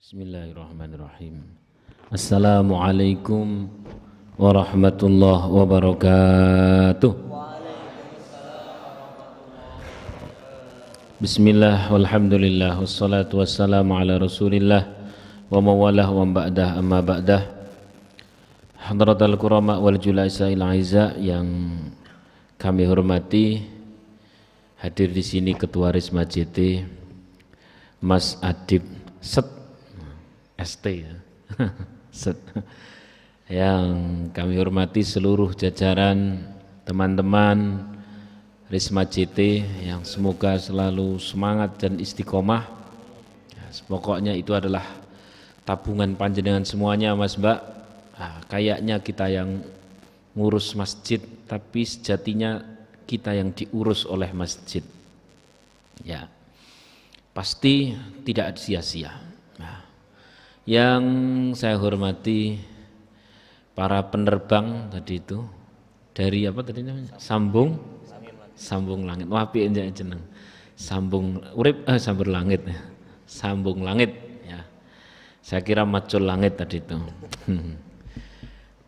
Bismillahirrahmanirrahim. Assalamualaikum warahmatullahi wabarakatuh. Bismillah walhamdulillah wassalatu wassalamu ala rasulillah wa mawalah wa ba'dah amma ba'dah Hadratul kurama wal julaisa il aiza yang kami hormati hadir di sini Ketua Risma JT Mas Adib Set ST ya. yang kami hormati seluruh jajaran teman-teman Risma CT yang semoga selalu semangat dan istiqomah. Ya, pokoknya itu adalah tabungan panjenengan semuanya Mas Mbak. Nah, kayaknya kita yang ngurus masjid tapi sejatinya kita yang diurus oleh masjid. Ya. Pasti tidak sia-sia. Yang saya hormati para penerbang tadi itu dari apa tadi namanya? Sambung Sambung Langit. Wapi enjak jeneng. Sambung urip eh sambur langit. Sambung langit ya. Saya kira macul langit tadi itu.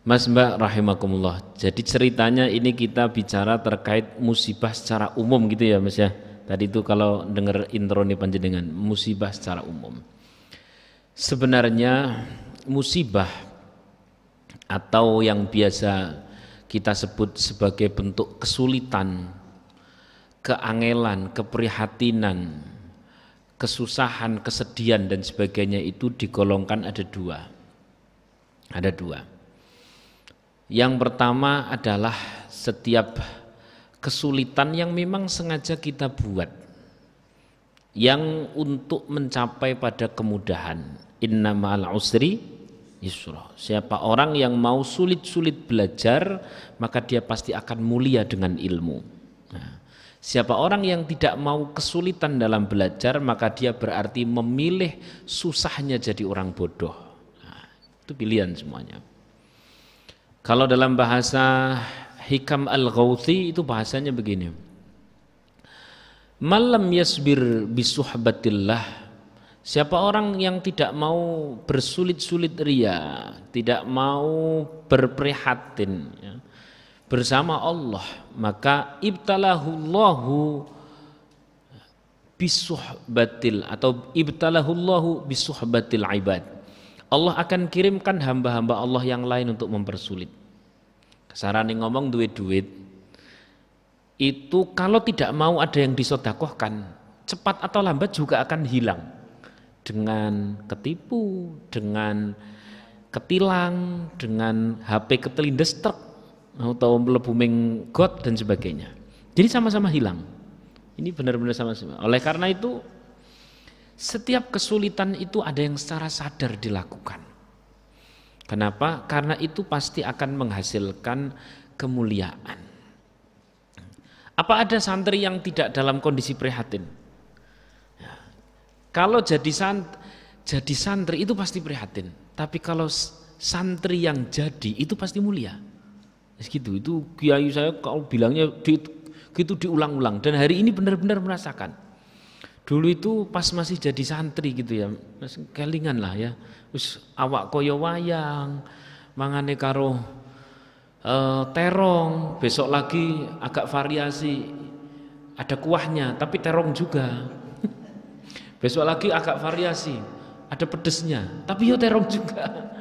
Mas Mbak rahimakumullah. Jadi ceritanya ini kita bicara terkait musibah secara umum gitu ya Mas ya. Tadi itu kalau dengar intro nih panjenengan, musibah secara umum. Sebenarnya musibah atau yang biasa kita sebut sebagai bentuk kesulitan, keangelan, keprihatinan, kesusahan, kesedihan dan sebagainya itu digolongkan ada dua. Ada dua. Yang pertama adalah setiap kesulitan yang memang sengaja kita buat yang untuk mencapai pada kemudahan inna ma'al usri yusra siapa orang yang mau sulit-sulit belajar maka dia pasti akan mulia dengan ilmu nah, siapa orang yang tidak mau kesulitan dalam belajar maka dia berarti memilih susahnya jadi orang bodoh nah, itu pilihan semuanya kalau dalam bahasa hikam al-ghawthi itu bahasanya begini Malam yasbir bisuhbatillah Siapa orang yang tidak mau bersulit-sulit ria, tidak mau berprihatin ya, bersama Allah, maka ibtalahullahu bisuhbatil atau ibtalahullahu bisuhbatil ibad. Allah akan kirimkan hamba-hamba Allah yang lain untuk mempersulit. Kesarane ngomong duit-duit, itu kalau tidak mau ada yang disodakohkan, cepat atau lambat juga akan hilang dengan ketipu, dengan ketilang, dengan HP ketelindes truk atau melebuming got dan sebagainya. Jadi sama-sama hilang. Ini benar-benar sama-sama. Oleh karena itu setiap kesulitan itu ada yang secara sadar dilakukan. Kenapa? Karena itu pasti akan menghasilkan kemuliaan. Apa ada santri yang tidak dalam kondisi prihatin? Ya. Kalau jadi santri, jadi santri itu pasti prihatin, tapi kalau santri yang jadi itu pasti mulia. Gitu, itu kiai saya kalau bilangnya di, gitu diulang-ulang dan hari ini benar-benar merasakan. Dulu itu pas masih jadi santri gitu ya, kelingan lah ya. Terus awak koyo wayang, mangane karo Eh, terong, besok lagi agak variasi, ada kuahnya tapi terong juga. besok lagi agak variasi, ada pedesnya tapi yo ya terong juga.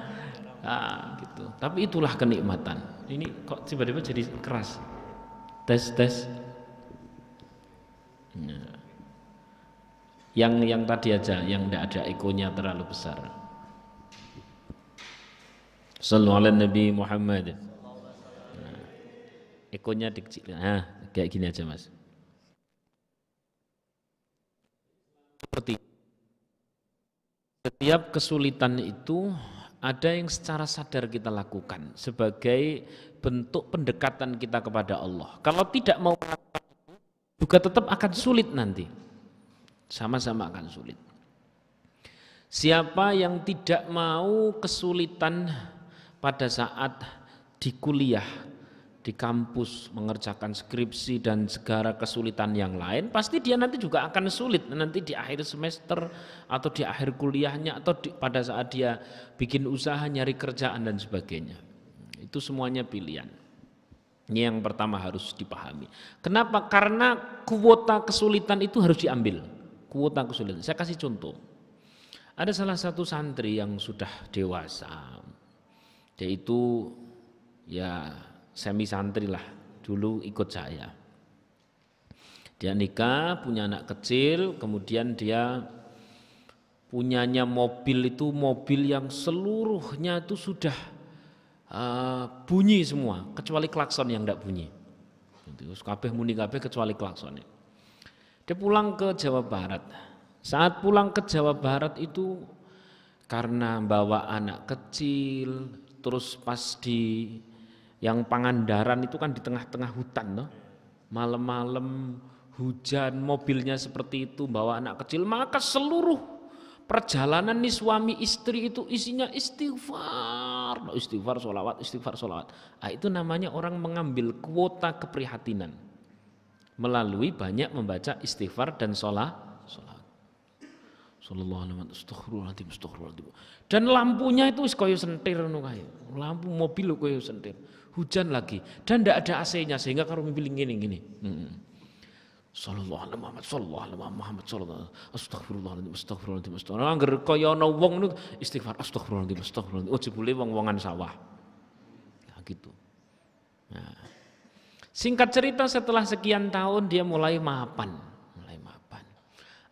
Nah, gitu. Tapi itulah kenikmatan. Ini kok tiba-tiba jadi keras. Tes tes. Nah. Yang yang tadi aja yang tidak ada ekonya terlalu besar. Sallallahu alaihi Nabi Muhammad ekornya dikecil nah kayak gini aja mas seperti setiap kesulitan itu ada yang secara sadar kita lakukan sebagai bentuk pendekatan kita kepada Allah kalau tidak mau juga tetap akan sulit nanti sama-sama akan sulit siapa yang tidak mau kesulitan pada saat di kuliah di kampus mengerjakan skripsi dan segala kesulitan yang lain, pasti dia nanti juga akan sulit nanti di akhir semester atau di akhir kuliahnya atau di, pada saat dia bikin usaha nyari kerjaan dan sebagainya. Itu semuanya pilihan. Ini yang pertama harus dipahami. Kenapa? Karena kuota kesulitan itu harus diambil. Kuota kesulitan. Saya kasih contoh. Ada salah satu santri yang sudah dewasa. yaitu ya semi santri lah dulu ikut saya dia nikah punya anak kecil kemudian dia punyanya mobil itu mobil yang seluruhnya itu sudah uh, bunyi semua kecuali klakson yang tidak bunyi kabeh muni kabeh kecuali klaksonnya dia pulang ke Jawa Barat saat pulang ke Jawa Barat itu karena bawa anak kecil terus pas di yang Pangandaran itu kan di tengah-tengah hutan loh. Malam-malam hujan, mobilnya seperti itu bawa anak kecil, maka seluruh perjalanan nih suami istri itu isinya istighfar, istighfar sholawat istighfar sholawat Nah, itu namanya orang mengambil kuota keprihatinan melalui banyak membaca istighfar dan sholat Sallallahu alaihi wasallam. Astagfirullahaladzim, astagfirullahaladzim. Dan lampunya itu koyo sentir ngono kae Lampu mobil koyo sentir. Hujan lagi dan tidak ada AC-nya sehingga kalau mobil gini gini. Sallallahu alaihi wasallam. sallallahu alaihi Muhammad, sallallahu alaihi Astaghfirullahaladzim. Astaghfirullahaladzim. astagfirullahaladzim. Angger kaya ana wong nu istighfar, Astaghfirullahaladzim. Astaghfirullahaladzim. Oh jebule wong-wongan sawah. Ya gitu. Nah. Singkat cerita setelah sekian tahun dia mulai mapan, mulai mapan.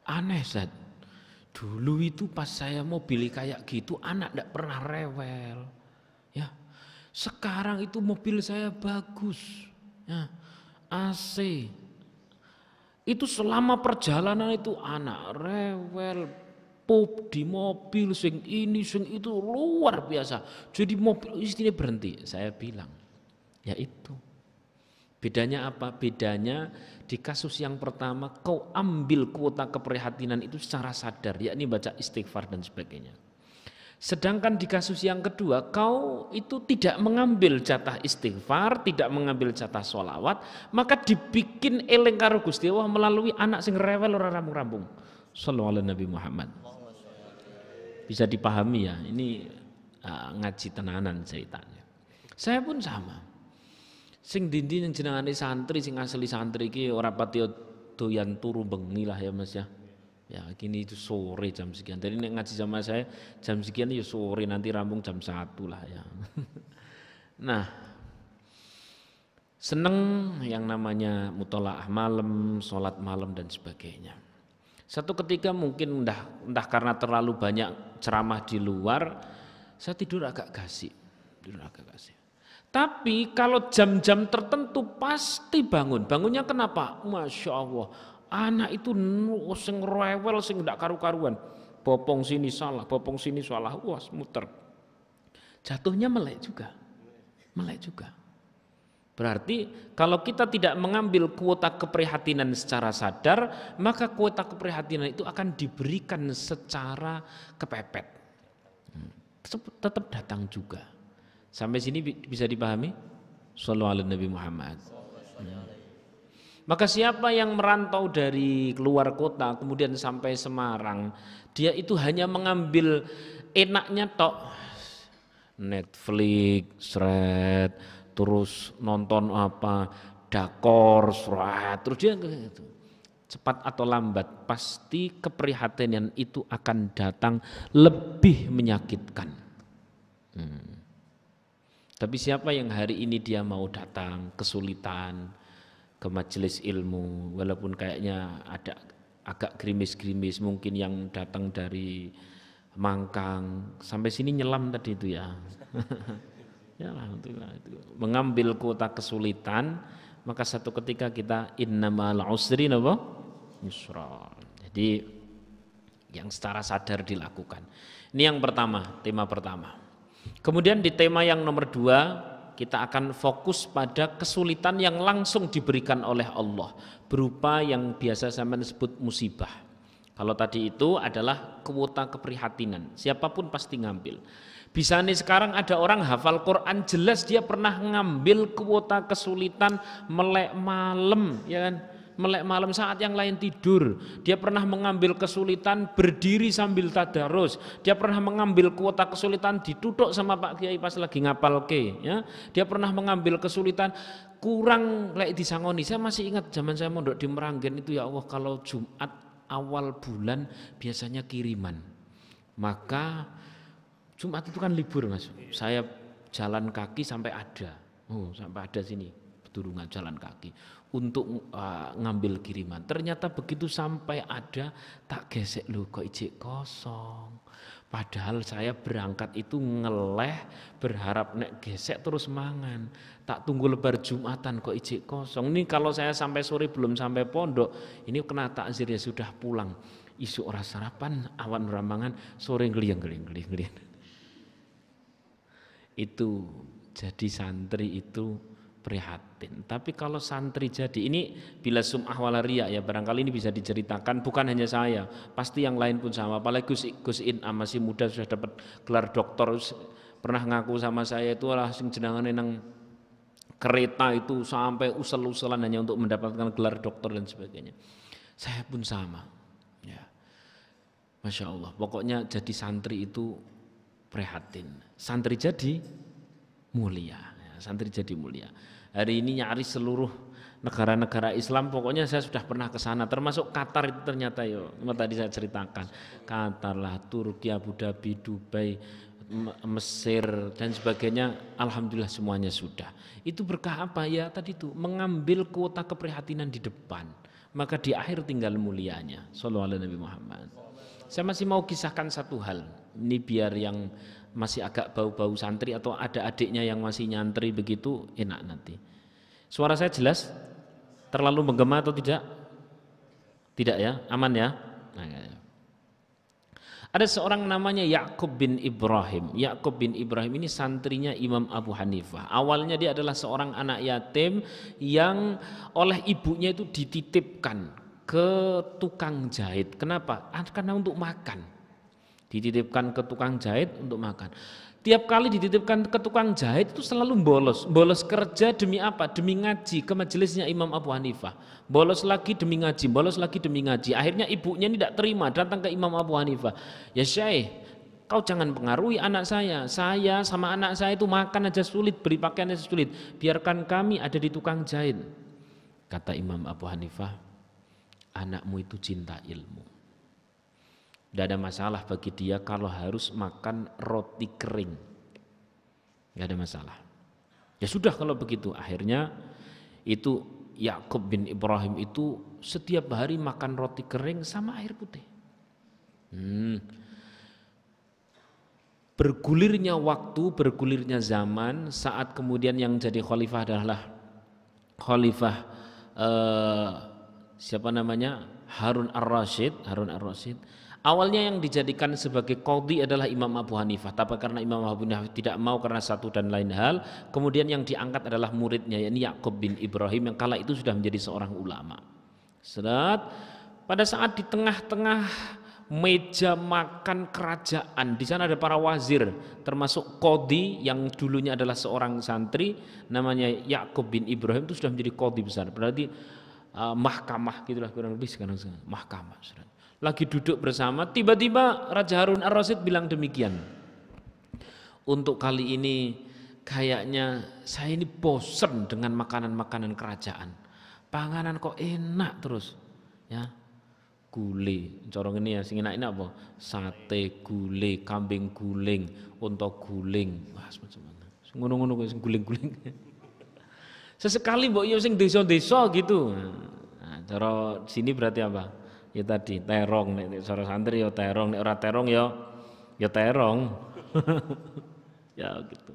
Aneh Zat Dulu itu pas saya mau beli kayak gitu anak tidak pernah rewel. Ya. Sekarang itu mobil saya bagus. Ya. AC. Itu selama perjalanan itu anak rewel, pup di mobil, sing ini, sing itu luar biasa. Jadi mobil istrinya berhenti. Saya bilang, ya itu Bedanya apa? Bedanya di kasus yang pertama kau ambil kuota keprihatinan itu secara sadar, yakni baca istighfar dan sebagainya. Sedangkan di kasus yang kedua kau itu tidak mengambil jatah istighfar, tidak mengambil jatah sholawat, maka dibikin eleng karo Gusti Allah melalui anak sing rewel ora rambung-rambung. Sallallahu Nabi Muhammad. Bisa dipahami ya, ini uh, ngaji tenanan ceritanya. Saya pun sama sing dindi yang jenengane santri sing asli santri ki ora pati doyan turu bengi lah ya Mas ya. Ya kini itu sore jam sekian. Tadi nek ngaji sama saya jam sekian ya sore nanti rampung jam satu lah ya. nah seneng yang namanya mutolaah malam, sholat malam dan sebagainya. Satu ketika mungkin entah, entah karena terlalu banyak ceramah di luar, saya tidur agak gasik, tidur agak gasik. Tapi kalau jam-jam tertentu pasti bangun. Bangunnya kenapa? Masya Allah. Anak itu sing rewel, sing tidak karu-karuan. Bopong sini salah, bopong sini salah. Wah, muter. Jatuhnya melek juga. Melek juga. Berarti kalau kita tidak mengambil kuota keprihatinan secara sadar, maka kuota keprihatinan itu akan diberikan secara kepepet. Hmm. Tetap datang juga. Sampai sini bisa dipahami? Sallu Nabi Muhammad. Hmm. Maka siapa yang merantau dari keluar kota kemudian sampai Semarang, dia itu hanya mengambil enaknya tok Netflix, seret, terus nonton apa, dakor, seret, terus dia gitu. Cepat atau lambat pasti keprihatinan itu akan datang lebih menyakitkan. Hmm. Tapi siapa yang hari ini dia mau datang kesulitan ke majelis ilmu walaupun kayaknya ada agak gerimis-gerimis mungkin yang datang dari Mangkang sampai sini nyelam tadi itu ya. ya alhamdulillah itu. Mengambil kuota kesulitan maka satu ketika kita innamal usri napa? Yusra. Jadi yang secara sadar dilakukan. Ini yang pertama, tema pertama. Kemudian di tema yang nomor dua, kita akan fokus pada kesulitan yang langsung diberikan oleh Allah, berupa yang biasa saya sebut musibah. Kalau tadi itu adalah kuota keprihatinan, siapapun pasti ngambil. Bisa nih sekarang ada orang hafal Quran jelas dia pernah ngambil kuota kesulitan melek malam, ya kan? melek malam saat yang lain tidur. Dia pernah mengambil kesulitan berdiri sambil tadarus. Dia pernah mengambil kuota kesulitan ditutup sama Pak Kiai pas lagi ngapal ke. Ya. Dia pernah mengambil kesulitan kurang lek disangoni. Saya masih ingat zaman saya mondok di Meranggen itu ya Allah kalau Jumat awal bulan biasanya kiriman. Maka Jumat itu kan libur mas. Saya jalan kaki sampai ada. Oh, sampai ada sini, turungan jalan kaki untuk uh, ngambil kiriman. Ternyata begitu sampai ada tak gesek lu kok ijek kosong. Padahal saya berangkat itu ngeleh berharap nek gesek terus mangan. Tak tunggu lebar Jumatan kok ijek kosong. Ini kalau saya sampai sore belum sampai pondok, ini kena takzir ya sudah pulang. Isu orang sarapan, awan ramangan, sore ngeliang, ngeliang-ngeliang-ngeliang. Itu jadi santri itu prihatin. Tapi kalau santri jadi ini bila sum'ah wala ya barangkali ini bisa diceritakan bukan hanya saya, pasti yang lain pun sama. Apalagi Gus Gus In masih muda sudah dapat gelar doktor pernah ngaku sama saya itu lah sing jenengane nang kereta itu sampai usel-uselan hanya untuk mendapatkan gelar doktor dan sebagainya. Saya pun sama. Ya. Masya Allah, pokoknya jadi santri itu prihatin. Santri jadi mulia santri jadi mulia. Hari ini nyaris seluruh negara-negara Islam pokoknya saya sudah pernah ke sana termasuk Qatar itu ternyata yo tadi saya ceritakan Qatar lah Turki Abu Dhabi Dubai Mesir dan sebagainya alhamdulillah semuanya sudah itu berkah apa ya tadi itu mengambil kuota keprihatinan di depan maka di akhir tinggal mulianya sallallahu Nabi Muhammad saya masih mau kisahkan satu hal ini biar yang masih agak bau-bau santri atau ada adiknya yang masih nyantri begitu enak nanti. Suara saya jelas? Terlalu menggema atau tidak? Tidak ya? Aman ya? Nah, ya, ya. Ada seorang namanya Yakub bin Ibrahim. Yakub bin Ibrahim ini santrinya Imam Abu Hanifah. Awalnya dia adalah seorang anak yatim yang oleh ibunya itu dititipkan ke tukang jahit. Kenapa? Ah, karena untuk makan dititipkan ke tukang jahit untuk makan. Tiap kali dititipkan ke tukang jahit itu selalu bolos. Bolos kerja demi apa? Demi ngaji ke majelisnya Imam Abu Hanifah. Bolos lagi demi ngaji, bolos lagi demi ngaji. Akhirnya ibunya ini tidak terima datang ke Imam Abu Hanifah. Ya Syekh, kau jangan pengaruhi anak saya. Saya sama anak saya itu makan aja sulit, beri pakaian aja sulit. Biarkan kami ada di tukang jahit. Kata Imam Abu Hanifah, anakmu itu cinta ilmu tidak ada masalah bagi dia kalau harus makan roti kering. Tidak ada masalah. Ya sudah kalau begitu. Akhirnya itu Yakub bin Ibrahim itu setiap hari makan roti kering sama air putih. Hmm. Bergulirnya waktu, bergulirnya zaman, saat kemudian yang jadi khalifah adalah khalifah eh, siapa namanya Harun Ar-Rasyid, Harun Ar-Rasyid Awalnya yang dijadikan sebagai kodi adalah Imam Abu Hanifah, tapi karena Imam Abu Hanifah tidak mau karena satu dan lain hal, kemudian yang diangkat adalah muridnya yakni Yakub bin Ibrahim yang kala itu sudah menjadi seorang ulama. Sedat pada saat di tengah-tengah meja makan kerajaan. Di sana ada para wazir, termasuk Kodi yang dulunya adalah seorang santri, namanya Yakub bin Ibrahim itu sudah menjadi Kodi besar. Berarti uh, mahkamah gitulah kurang lebih sekarang, sekarang mahkamah. sedat lagi duduk bersama, tiba-tiba Raja Harun Ar-Rasyid bilang demikian. Untuk kali ini kayaknya saya ini bosen dengan makanan-makanan kerajaan. Panganan kok enak terus, ya. Gule, corong ini ya, sing enak ini apa? Sate gule, kambing guling, unta guling. Wah, macam mana? Ngono-ngono kok sing guling-guling. Sesekali mbok yo iya sing desa-desa gitu. Nah, cara sini berarti apa? ya tadi terong nek cara santri ya terong nih ora terong ya ya terong ya gitu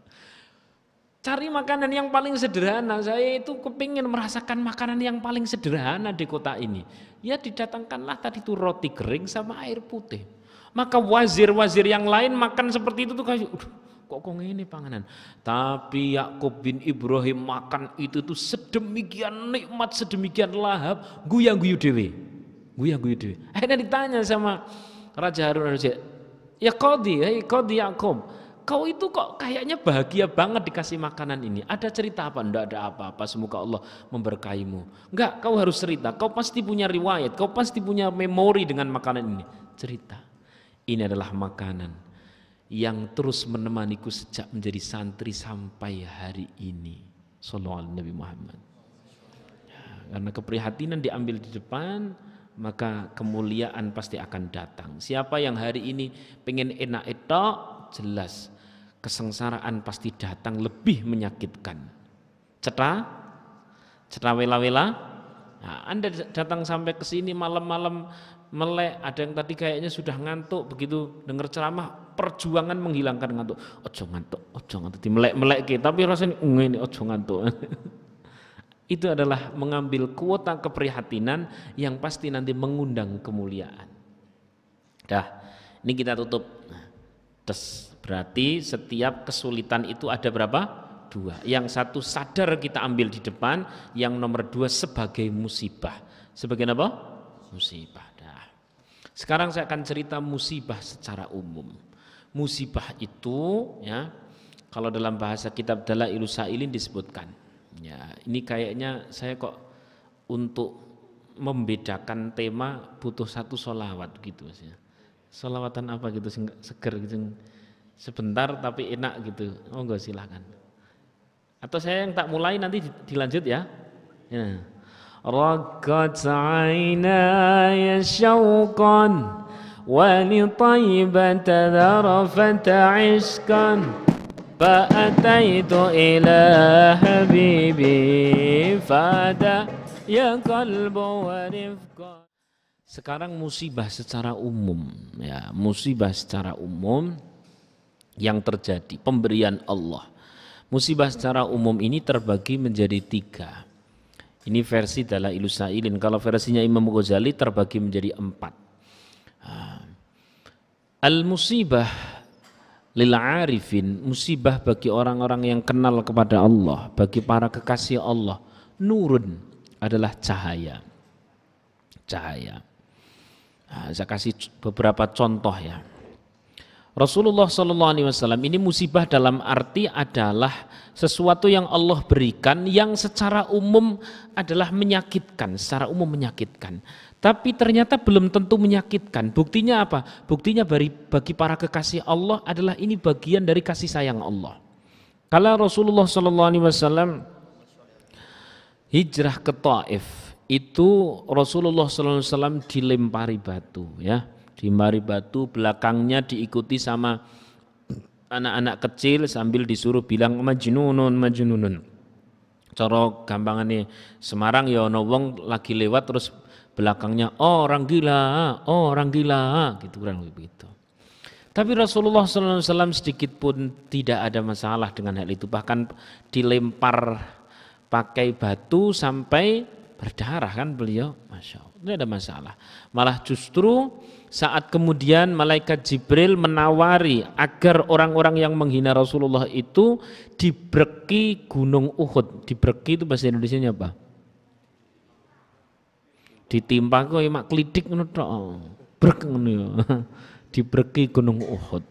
cari makanan yang paling sederhana saya itu kepingin merasakan makanan yang paling sederhana di kota ini ya didatangkanlah tadi itu roti kering sama air putih maka wazir-wazir yang lain makan seperti itu tuh kayak kok kok ini panganan tapi Yakub bin Ibrahim makan itu tuh sedemikian nikmat sedemikian lahap guyang guyu dewi Guya guyu dhewe. Akhirnya ditanya sama Raja Harun Raja, "Ya kodi, hey Qadi Yakum, kau itu kok kayaknya bahagia banget dikasih makanan ini. Ada cerita apa? Enggak ada apa-apa. Semoga Allah memberkahimu. Enggak, kau harus cerita. Kau pasti punya riwayat, kau pasti punya memori dengan makanan ini. Cerita. Ini adalah makanan yang terus menemaniku sejak menjadi santri sampai hari ini. Sallallahu Nabi Muhammad. Ya, karena keprihatinan diambil di depan, maka kemuliaan pasti akan datang. Siapa yang hari ini pengen enak itu jelas kesengsaraan pasti datang lebih menyakitkan. Cetra, cetra wela-wela. Nah, anda datang sampai ke sini malam-malam melek, ada yang tadi kayaknya sudah ngantuk, begitu dengar ceramah, perjuangan menghilangkan ngantuk. Ojo ngantuk, ojo ngantuk, di melek melek tapi rasanya ini ojo ngantuk. Itu adalah mengambil kuota keprihatinan yang pasti nanti mengundang kemuliaan. Dah, ini kita tutup. Tes. Berarti setiap kesulitan itu ada berapa? Dua. Yang satu sadar kita ambil di depan, yang nomor dua sebagai musibah. Sebagai apa? Musibah. Dah. Sekarang saya akan cerita musibah secara umum. Musibah itu ya kalau dalam bahasa kitab Ilusa Ilin disebutkan Ya, ini kayaknya saya kok untuk membedakan tema butuh satu solawat gitu mas ya. Solawatan apa gitu seger gitu sebentar tapi enak gitu. Oh enggak silahkan. Atau saya yang tak mulai nanti dilanjut ya. ya. Rakat ya syauqan ولطيبة فأتيت إلى حبيبي فدا يا قلب Sekarang musibah secara umum ya, musibah secara umum yang terjadi pemberian Allah. Musibah secara umum ini terbagi menjadi tiga. Ini versi dalam Ilusailin. Kalau versinya Imam Ghazali terbagi menjadi empat. Ah. Al musibah lil arifin musibah bagi orang-orang yang kenal kepada Allah bagi para kekasih Allah nurun adalah cahaya cahaya nah, saya kasih beberapa contoh ya Rasulullah Shallallahu Alaihi Wasallam ini musibah dalam arti adalah sesuatu yang Allah berikan yang secara umum adalah menyakitkan, secara umum menyakitkan. Tapi ternyata belum tentu menyakitkan. Buktinya apa? Buktinya bagi, bagi para kekasih Allah adalah ini bagian dari kasih sayang Allah. Kalau Rasulullah Shallallahu Alaihi Wasallam hijrah ke Taif itu Rasulullah Wasallam dilempari batu ya di mari batu, belakangnya diikuti sama anak-anak kecil sambil disuruh bilang majnunun majnunun. Cara nih Semarang ya ono wong lagi lewat terus belakangnya oh, orang gila, oh, orang gila gitu kurang lebih begitu. Tapi Rasulullah SAW sedikit pun tidak ada masalah dengan hal itu. Bahkan dilempar pakai batu sampai berdarah kan beliau. Masya Allah, tidak ada masalah. Malah justru saat kemudian malaikat Jibril menawari agar orang-orang yang menghina Rasulullah itu diberki gunung Uhud. diberki itu bahasa Indonesia nya apa? Ditimpa kok emak ya, klidik ngono ya. gunung Uhud.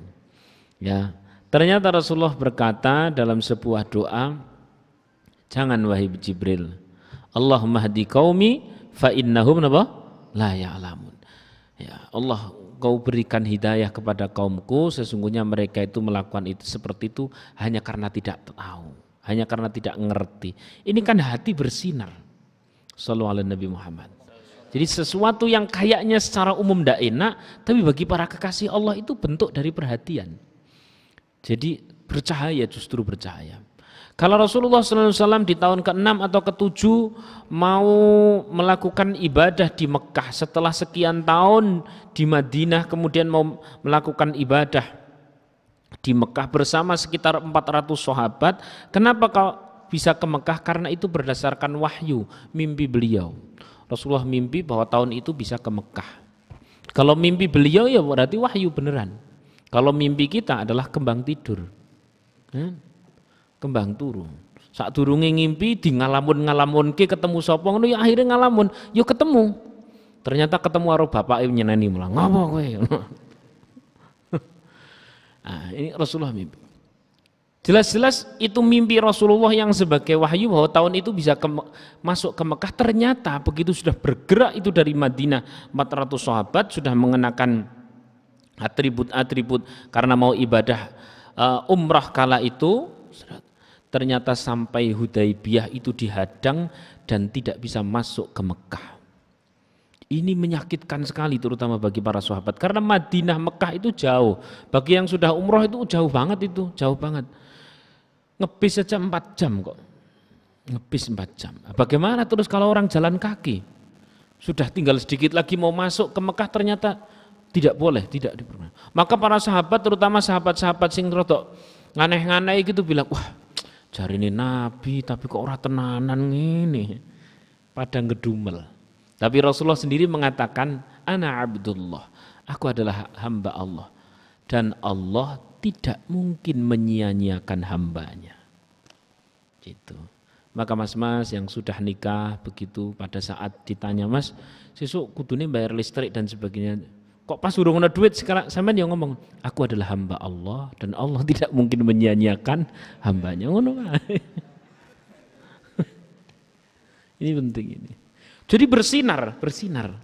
Ya. Ternyata Rasulullah berkata dalam sebuah doa, "Jangan wahai Jibril, Allahumma hadi qaumi fa innahum la ya'lam Ya, Allah kau berikan hidayah kepada kaumku sesungguhnya mereka itu melakukan itu seperti itu hanya karena tidak tahu, hanya karena tidak ngerti. Ini kan hati bersinar. Sallallahu Nabi Muhammad. Jadi sesuatu yang kayaknya secara umum tidak enak, tapi bagi para kekasih Allah itu bentuk dari perhatian. Jadi bercahaya justru bercahaya. Kalau Rasulullah SAW di tahun ke-6 atau ke-7 mau melakukan ibadah di Mekah setelah sekian tahun di Madinah kemudian mau melakukan ibadah di Mekah bersama sekitar 400 sahabat, kenapa kau bisa ke Mekah? Karena itu berdasarkan wahyu, mimpi beliau. Rasulullah mimpi bahwa tahun itu bisa ke Mekah. Kalau mimpi beliau ya berarti wahyu beneran. Kalau mimpi kita adalah kembang tidur. Hmm? kembang turun. Saat durunge ngimpi di ngalamun-ngalamun ke ketemu sopong, ngono ya akhirnya ngalamun, Yuk ya ketemu. Ternyata ketemu bapak bapak nyeneni mulai ngopo kowe? nah, ini Rasulullah mimpi. Jelas-jelas itu mimpi Rasulullah yang sebagai wahyu bahwa tahun itu bisa ke, masuk ke Mekah. Ternyata begitu sudah bergerak itu dari Madinah 400 sahabat sudah mengenakan atribut-atribut karena mau ibadah eh, umrah kala itu ternyata sampai Hudaibiyah itu dihadang dan tidak bisa masuk ke Mekah. Ini menyakitkan sekali terutama bagi para sahabat karena Madinah Mekah itu jauh. Bagi yang sudah umroh itu jauh banget itu, jauh banget. Ngebis saja 4 jam kok. Ngebis 4 jam. Bagaimana terus kalau orang jalan kaki? Sudah tinggal sedikit lagi mau masuk ke Mekah ternyata tidak boleh, tidak diperbolehkan. Maka para sahabat terutama sahabat-sahabat sing rotok nganeh-nganeh gitu bilang, wah ini nabi tapi kok orang tenanan ini pada gedumel tapi Rasulullah sendiri mengatakan ana abdullah aku adalah hamba Allah dan Allah tidak mungkin menyia-nyiakan hambanya gitu maka mas-mas yang sudah nikah begitu pada saat ditanya mas sesuk kudune bayar listrik dan sebagainya Kok pas udah ngono duit sekarang sampean yang ngomong, aku adalah hamba Allah dan Allah tidak mungkin menyanyiakan hambanya ngono kan? Ini penting ini. Jadi bersinar, bersinar.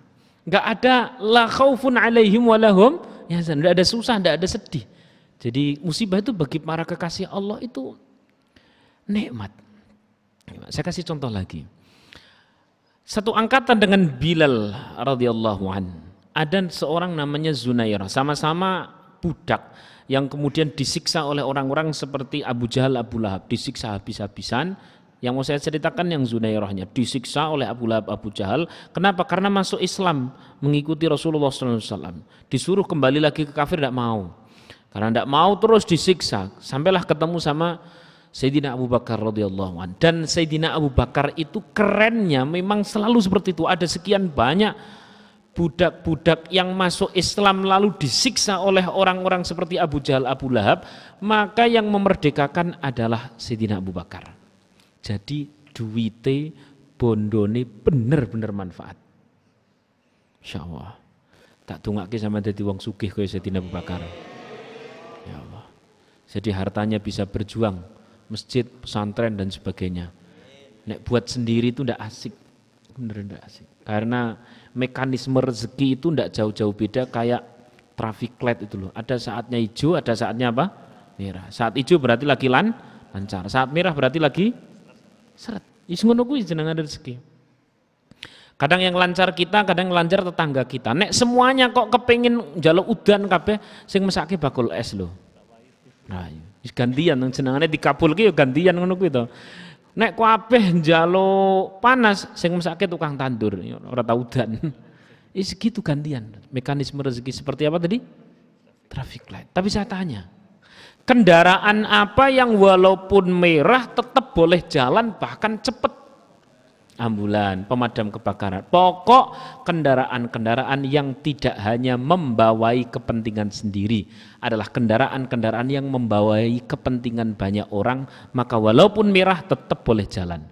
Enggak ada la khaufun alaihim walahum ya enggak ada susah, enggak ada sedih. Jadi musibah itu bagi para kekasih Allah itu nikmat. Saya kasih contoh lagi. Satu angkatan dengan Bilal radhiyallahu anhu ada seorang namanya Zunairah, sama-sama budak yang kemudian disiksa oleh orang-orang seperti Abu Jahal, Abu Lahab, disiksa habis-habisan. Yang mau saya ceritakan yang Zunairahnya, disiksa oleh Abu Lahab, Abu Jahal. Kenapa? Karena masuk Islam, mengikuti Rasulullah SAW. Disuruh kembali lagi ke kafir, tidak mau. Karena tidak mau terus disiksa, sampailah ketemu sama Sayyidina Abu Bakar radhiyallahu anhu. dan Sayyidina Abu Bakar itu kerennya memang selalu seperti itu ada sekian banyak budak-budak yang masuk Islam lalu disiksa oleh orang-orang seperti Abu Jahal, Abu Lahab, maka yang memerdekakan adalah Sayyidina Abu Bakar. Jadi duwite bondone bener-bener manfaat. Insya Allah. Tak tunggak sama jadi wong sugih kaya Sayyidina Abu Bakar. Ya Allah. Jadi hartanya bisa berjuang. Masjid, pesantren dan sebagainya. Nek buat sendiri itu ndak asik. Bener ndak asik. Karena mekanisme rezeki itu tidak jauh-jauh beda kayak traffic light itu loh. Ada saatnya hijau, ada saatnya apa? Merah. Saat hijau berarti lagi lan, lancar. Saat merah berarti lagi seret. Is ngono kuwi jenengan rezeki. Kadang yang lancar kita, kadang yang lancar tetangga kita. Nek semuanya kok kepingin jaluk udan kabeh sing mesake bakul es loh. Nah, iya. gantian jenengane dikabulke yo ya gantian ngono kuwi to. Nek kabeh njaluk panas sing mesake tukang tandur ya, orang tahu dan Is gitu gantian. Mekanisme rezeki seperti apa tadi? Traffic light. Tapi saya tanya, kendaraan apa yang walaupun merah tetap boleh jalan bahkan cepat ambulan, pemadam kebakaran. Pokok kendaraan-kendaraan yang tidak hanya membawai kepentingan sendiri adalah kendaraan-kendaraan yang membawai kepentingan banyak orang, maka walaupun merah tetap boleh jalan.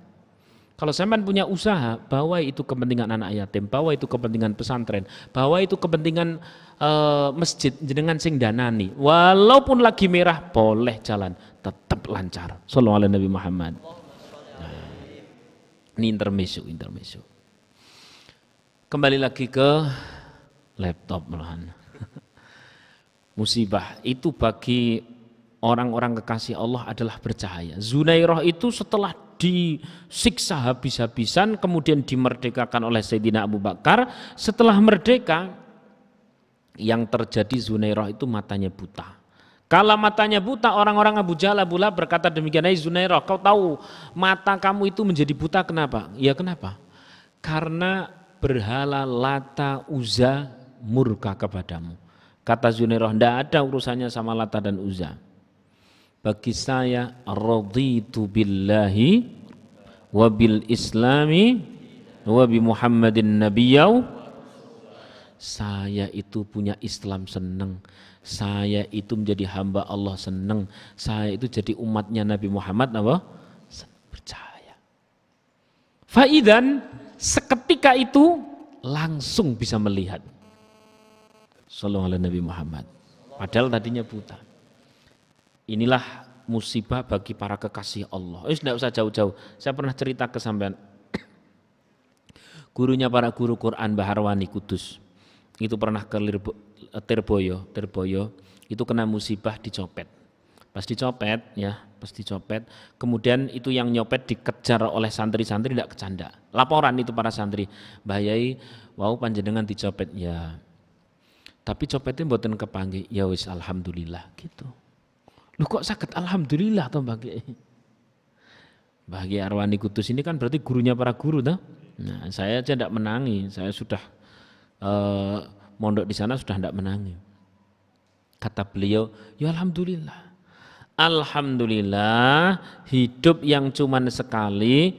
Kalau saya punya usaha, bahwa itu kepentingan anak yatim, bahwa itu kepentingan pesantren, bahwa itu kepentingan e, masjid jenengan sing danani. Walaupun lagi merah boleh jalan, tetap lancar. Sallallahu Nabi Muhammad. Ini intermesu, intermesu. Kembali lagi ke laptop melahan. Musibah itu bagi orang-orang kekasih Allah adalah bercahaya. Zunairah itu setelah disiksa habis-habisan kemudian dimerdekakan oleh Sayyidina Abu Bakar. Setelah merdeka yang terjadi Zunairah itu matanya buta. Kalau matanya buta, orang-orang Abu Jahal, Abu Lahab berkata demikian, Hai Zunairah, kau tahu mata kamu itu menjadi buta kenapa? Ya kenapa? Karena berhala Lata Uza murka kepadamu. Kata Zunairah, tidak ada urusannya sama Lata dan Uza. Bagi saya, raditu billahi wabil islami wabil Muhammadin nabiyaw. Saya itu punya Islam seneng saya itu menjadi hamba Allah senang, saya itu jadi umatnya Nabi Muhammad apa percaya faidan seketika itu langsung bisa melihat Sallallahu oleh Nabi Muhammad padahal tadinya buta inilah musibah bagi para kekasih Allah eh, tidak usah jauh-jauh saya pernah cerita ke gurunya para guru Quran Baharwani Kudus itu pernah ke Lirbo, Terboyo, Terboyo itu kena musibah dicopet. Pas dicopet ya, pas dicopet, kemudian itu yang nyopet dikejar oleh santri-santri tidak kecanda. Laporan itu para santri, bahayai wow panjenengan dicopet ya. Tapi copetnya buatin kepanggi, ya wis alhamdulillah gitu. Lu kok sakit alhamdulillah tuh bagi. Bagi Arwani Kutus ini kan berarti gurunya para guru tuh. Nah, saya aja tidak menangi, saya sudah eh, mondok di sana sudah tidak menangis. Kata beliau, ya Alhamdulillah. Alhamdulillah hidup yang cuman sekali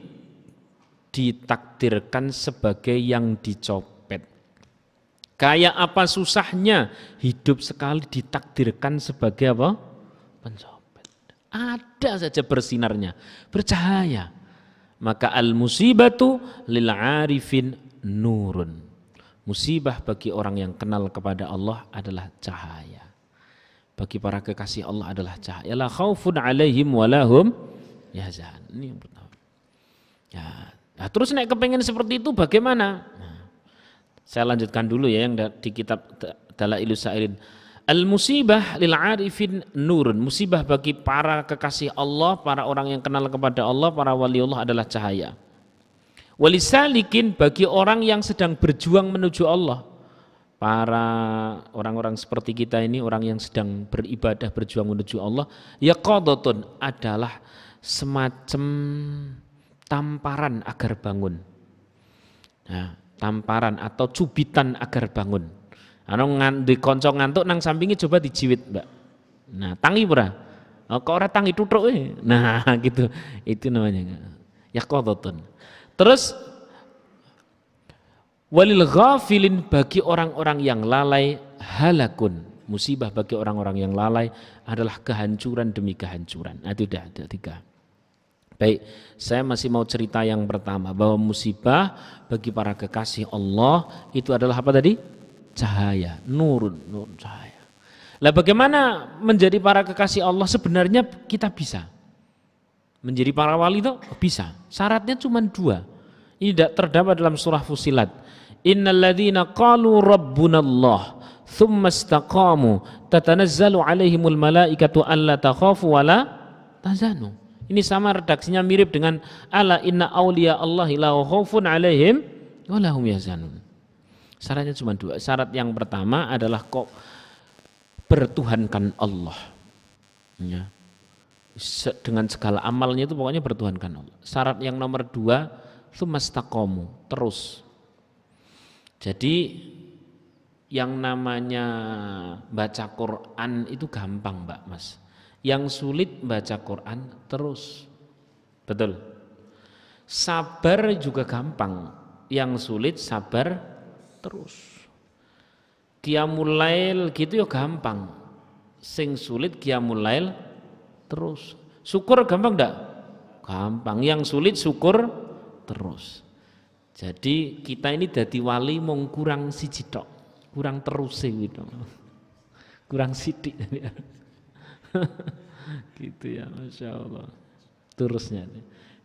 ditakdirkan sebagai yang dicopet. Kayak apa susahnya hidup sekali ditakdirkan sebagai apa? Pencopet. Ada saja bersinarnya, bercahaya. Maka al-musibatu lil arifin nurun. Musibah bagi orang yang kenal kepada Allah adalah cahaya. Bagi para kekasih Allah adalah cahaya. La khaufun alaihim walahum yahzan. Ini yang pertama. Ya, nah, terus naik kepengen seperti itu bagaimana? Nah, saya lanjutkan dulu ya yang di kitab Dalailu Sa'irin. Al musibah lil arifin nurun. Musibah bagi para kekasih Allah, para orang yang kenal kepada Allah, para wali Allah adalah cahaya. Walisalikin bagi orang yang sedang berjuang menuju Allah. Para orang-orang seperti kita ini orang yang sedang beribadah berjuang menuju Allah, ya adalah semacam tamparan agar bangun. Nah, tamparan atau cubitan agar bangun. Anu di koncong ngantuk nang sampingi coba dijiwit, Mbak. Nah, tangi pura. kau oh, kok ora tangi tutuk eh. Nah, gitu. Itu namanya. Ya Terus walil ghafilin bagi orang-orang yang lalai halakun. Musibah bagi orang-orang yang lalai adalah kehancuran demi kehancuran. Nah, dah, ada tiga. Baik, saya masih mau cerita yang pertama bahwa musibah bagi para kekasih Allah itu adalah apa tadi? Cahaya, nurun, nurun cahaya. Lah bagaimana menjadi para kekasih Allah sebenarnya kita bisa? Menjadi para wali itu oh, bisa. Syaratnya cuma dua. Ini tidak terdapat dalam surah Fusilat. Innalladzina qalu rabbunallah thumma istaqamu tatanazzalu alaihimul malaikatu alla takhafu wala tazanu. Ini sama redaksinya mirip dengan ala inna awliya Allahi la khawfun alaihim wa yazanun. Syaratnya cuma dua. Syarat yang pertama adalah kok bertuhankan Allah. Ya dengan segala amalnya itu pokoknya bertuhankan Allah. Syarat yang nomor dua itu terus. Jadi yang namanya baca Quran itu gampang Mbak Mas. Yang sulit baca Quran terus. Betul. Sabar juga gampang. Yang sulit sabar terus. dia lail gitu ya gampang. Sing sulit dia lail terus. Syukur gampang enggak? Gampang. Yang sulit syukur terus. Jadi kita ini dadi wali mung kurang siji tok, kurang terus gitu. Kurang sidik gitu ya Masya Allah terusnya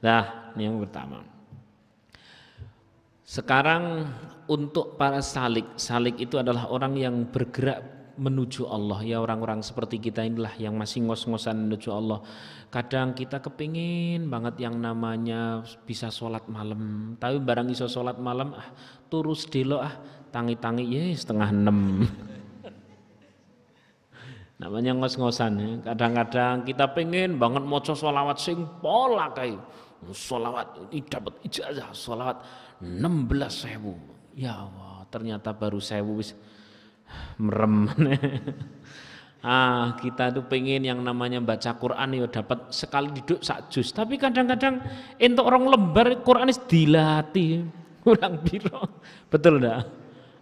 nah ini yang pertama sekarang untuk para salik salik itu adalah orang yang bergerak menuju Allah ya orang-orang seperti kita inilah yang masih ngos-ngosan menuju Allah kadang kita kepingin banget yang namanya bisa sholat malam tapi barang iso sholat malam ah turus dilo ah tangi-tangi ya setengah enam namanya ngos-ngosan ya. kadang-kadang kita pengen banget moco sholawat sing pola kayak sholawat ini dapat ijazah sholawat 16 sewu ya Allah ternyata baru saya wis merem ah kita tuh pengen yang namanya baca Quran ya dapat sekali duduk sak jus tapi kadang-kadang entuk orang lembar Quran is dilatih kurang biro betul enggak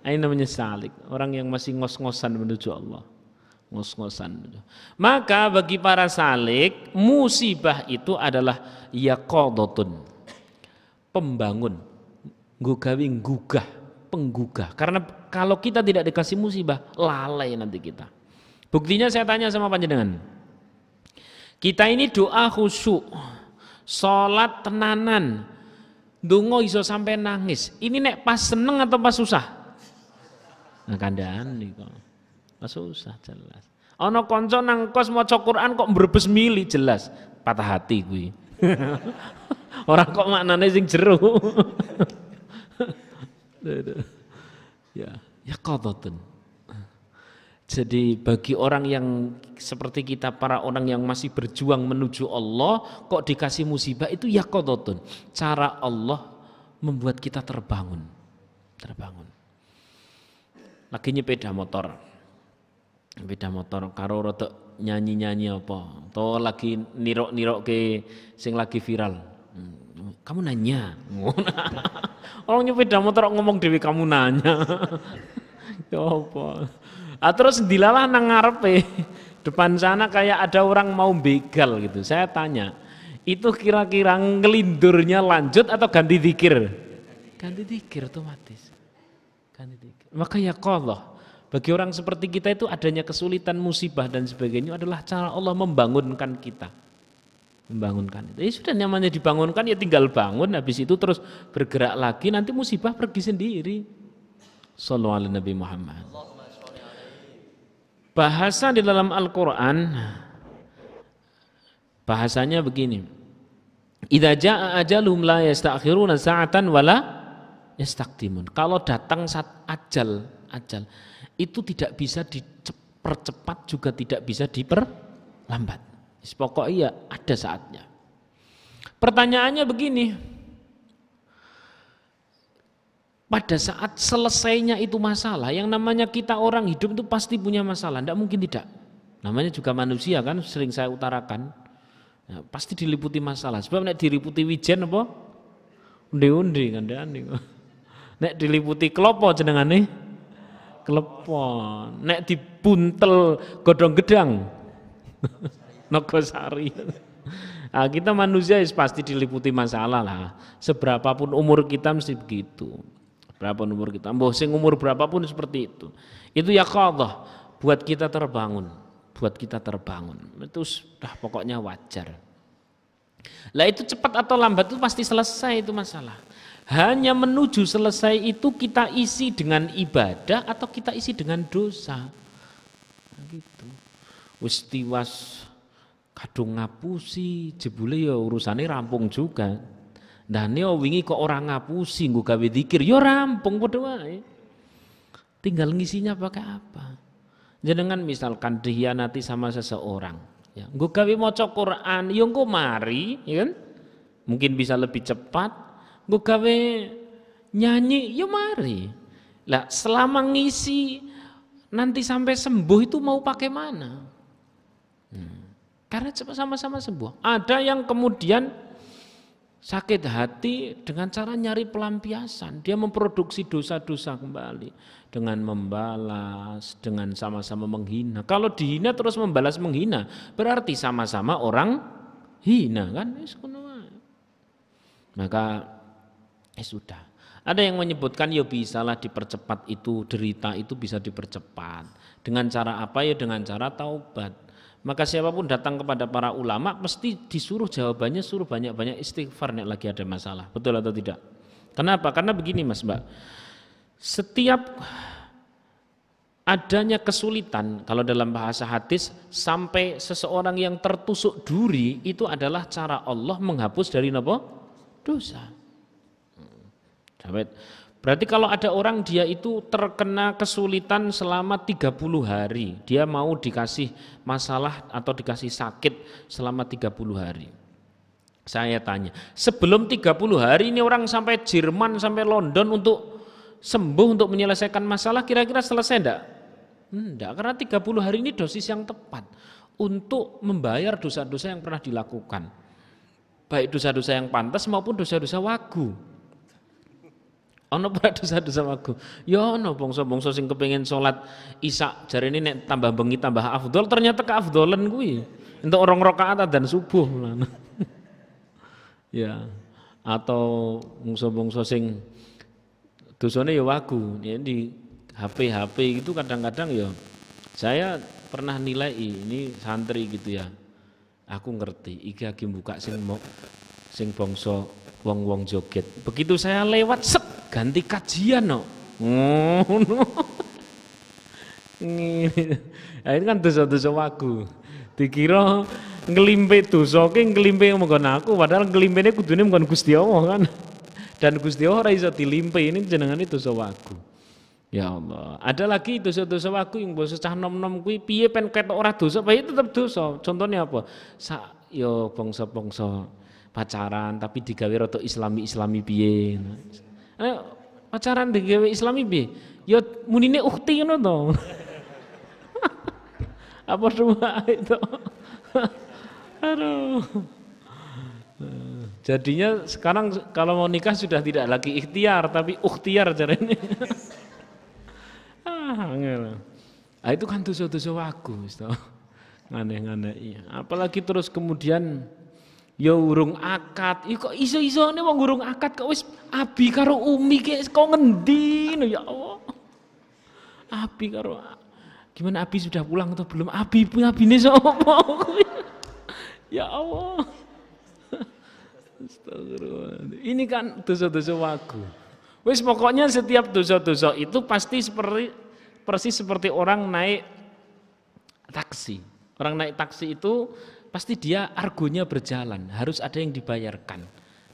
ini namanya salik orang yang masih ngos-ngosan menuju Allah ngos-ngosan maka bagi para salik musibah itu adalah yaqadatun pembangun gugawi gugah penggugah. Karena kalau kita tidak dikasih musibah, lalai nanti kita. Buktinya saya tanya sama panjenengan. Kita ini doa khusyuk, sholat tenanan, dungo iso sampai nangis. Ini nek pas seneng atau pas susah? Nah, nih kok. Pas susah jelas. ono konco nang kos mau cokuran kok berbes mili jelas. Patah hati gue Orang kok maknanya sing jeruk ya, ya qadhatun. Jadi bagi orang yang seperti kita para orang yang masih berjuang menuju Allah kok dikasih musibah itu ya qadhatun. Cara Allah membuat kita terbangun. Terbangun. Lagi nyepeda motor. beda motor karo rotok nyanyi-nyanyi apa? Atau lagi nirok-nirok ke sing lagi viral. Hmm kamu nanya. Orang nyepeda motor ngomong dewi kamu nanya. ya apa? Ah, terus dilalah nang ngarepe. Depan sana kayak ada orang mau begal gitu. Saya tanya, itu kira-kira ngelindurnya lanjut atau ganti dikir? Ganti dikir otomatis. Ganti dikir. Maka ya Allah, bagi orang seperti kita itu adanya kesulitan, musibah dan sebagainya adalah cara Allah membangunkan kita membangunkan itu. Ya sudah namanya dibangunkan ya tinggal bangun habis itu terus bergerak lagi nanti musibah pergi sendiri. Sallallahu Nabi Muhammad. Bahasa di dalam Al-Qur'an bahasanya begini. Idza jaa ajalum la yasta'khiruna sa'atan wala yastaqdimun. Kalau datang saat ajal, ajal itu tidak bisa dipercepat juga tidak bisa diperlambat. Pokok iya ada saatnya. Pertanyaannya begini, pada saat selesainya itu masalah, yang namanya kita orang hidup itu pasti punya masalah, tidak mungkin tidak. Namanya juga manusia kan, sering saya utarakan, ya, pasti diliputi masalah. Sebab nek diliputi wijen apa? Undi-undi nih. Nek diliputi kelopo nih, Kelopo. Nek dibuntel godong gedang. Nogosari. Nah, kita manusia pasti diliputi masalah lah. Seberapapun umur kita mesti begitu. Berapa umur kita, mbah sing umur berapapun seperti itu. Itu ya Allah buat kita terbangun, buat kita terbangun. Itu sudah pokoknya wajar. Lah itu cepat atau lambat itu pasti selesai itu masalah. Hanya menuju selesai itu kita isi dengan ibadah atau kita isi dengan dosa. Nah, gitu. Wis tiwas kadung ngapusi jebule ya urusannya rampung juga dan yo wingi kok orang ngapusi nggak gawe dikir yo ya rampung padha wae tinggal ngisinya pakai apa jenengan misalkan dihianati sama seseorang ya nggak gawe mau Quran yo ya nggak mari ya kan mungkin bisa lebih cepat nggak gawe nyanyi yo ya mari lah selama ngisi nanti sampai sembuh itu mau pakai mana karena sama-sama sembuh. Ada yang kemudian sakit hati dengan cara nyari pelampiasan. Dia memproduksi dosa-dosa kembali. Dengan membalas, dengan sama-sama menghina. Kalau dihina terus membalas menghina, berarti sama-sama orang hina kan? Maka eh sudah. Ada yang menyebutkan ya bisalah dipercepat itu derita itu bisa dipercepat. Dengan cara apa ya dengan cara taubat. Maka siapapun datang kepada para ulama mesti disuruh jawabannya suruh banyak-banyak istighfar nek lagi ada masalah. Betul atau tidak? Kenapa? Karena begini Mas Mbak. Setiap adanya kesulitan kalau dalam bahasa hadis sampai seseorang yang tertusuk duri itu adalah cara Allah menghapus dari nopo dosa. Hmm. Berarti kalau ada orang dia itu terkena kesulitan selama 30 hari, dia mau dikasih masalah atau dikasih sakit selama 30 hari. Saya tanya, sebelum 30 hari ini orang sampai Jerman, sampai London untuk sembuh, untuk menyelesaikan masalah, kira-kira selesai enggak? Enggak, karena 30 hari ini dosis yang tepat untuk membayar dosa-dosa yang pernah dilakukan. Baik dosa-dosa yang pantas maupun dosa-dosa wagu. Ono pura dosa-dosa aku, yo ya ono bangsa bongsos sing kepengen sholat isa cari ini nek tambah bengi tambah afdol ternyata ke afdolan gue untuk orang rokaat dan subuh ya atau bangsa bongsos sing dosone ya wagu. Gitu ya di HP-HP itu kadang-kadang yo saya pernah nilai ini santri gitu ya. Aku ngerti iki lagi buka sing mau sing bangsa wong-wong joget. Begitu saya lewat set ganti kajian no. Ngono. Nah, ini kan dosa-dosa wagu. Dikira ngelimpe dosa oke ngelimpe ngomongkan aku padahal ini kudunya bukan Gusti Allah kan. Dan Gusti Allah raisa dilimpe ini jenengan dosa wagu. Ya Allah, ada lagi dosa-dosa waku yang bos cah nom-nom kuwi piye pen ketok ora dosa, tapi tetap dosa. Contohnya apa? Sa, yo bongsa-bongsa, pacaran tapi digawe rotok islami-islami piye. Eh, pacaran digawe islami piye? Ya munine ukti ngono to. Apa semua itu? Aduh. Jadinya sekarang kalau mau nikah sudah tidak lagi ikhtiar tapi ukhtiar caranya. ah, ngel, Ah, itu kan dosa-dosa wagu, Aneh-aneh. Iya. Apalagi terus kemudian ya urung akad. iko kok iso nih, mau urung akad kok wis abi karo umi kek kok ngendi ya Allah. Abi karo Gimana Abi sudah pulang atau belum? Abi pun Abine so. ya Allah. Astagfirullah. Ini kan dosa-dosa wagu. Wis pokoknya setiap dosa-dosa itu pasti seperti persis seperti orang naik taksi. Orang naik taksi itu pasti dia argonya berjalan, harus ada yang dibayarkan.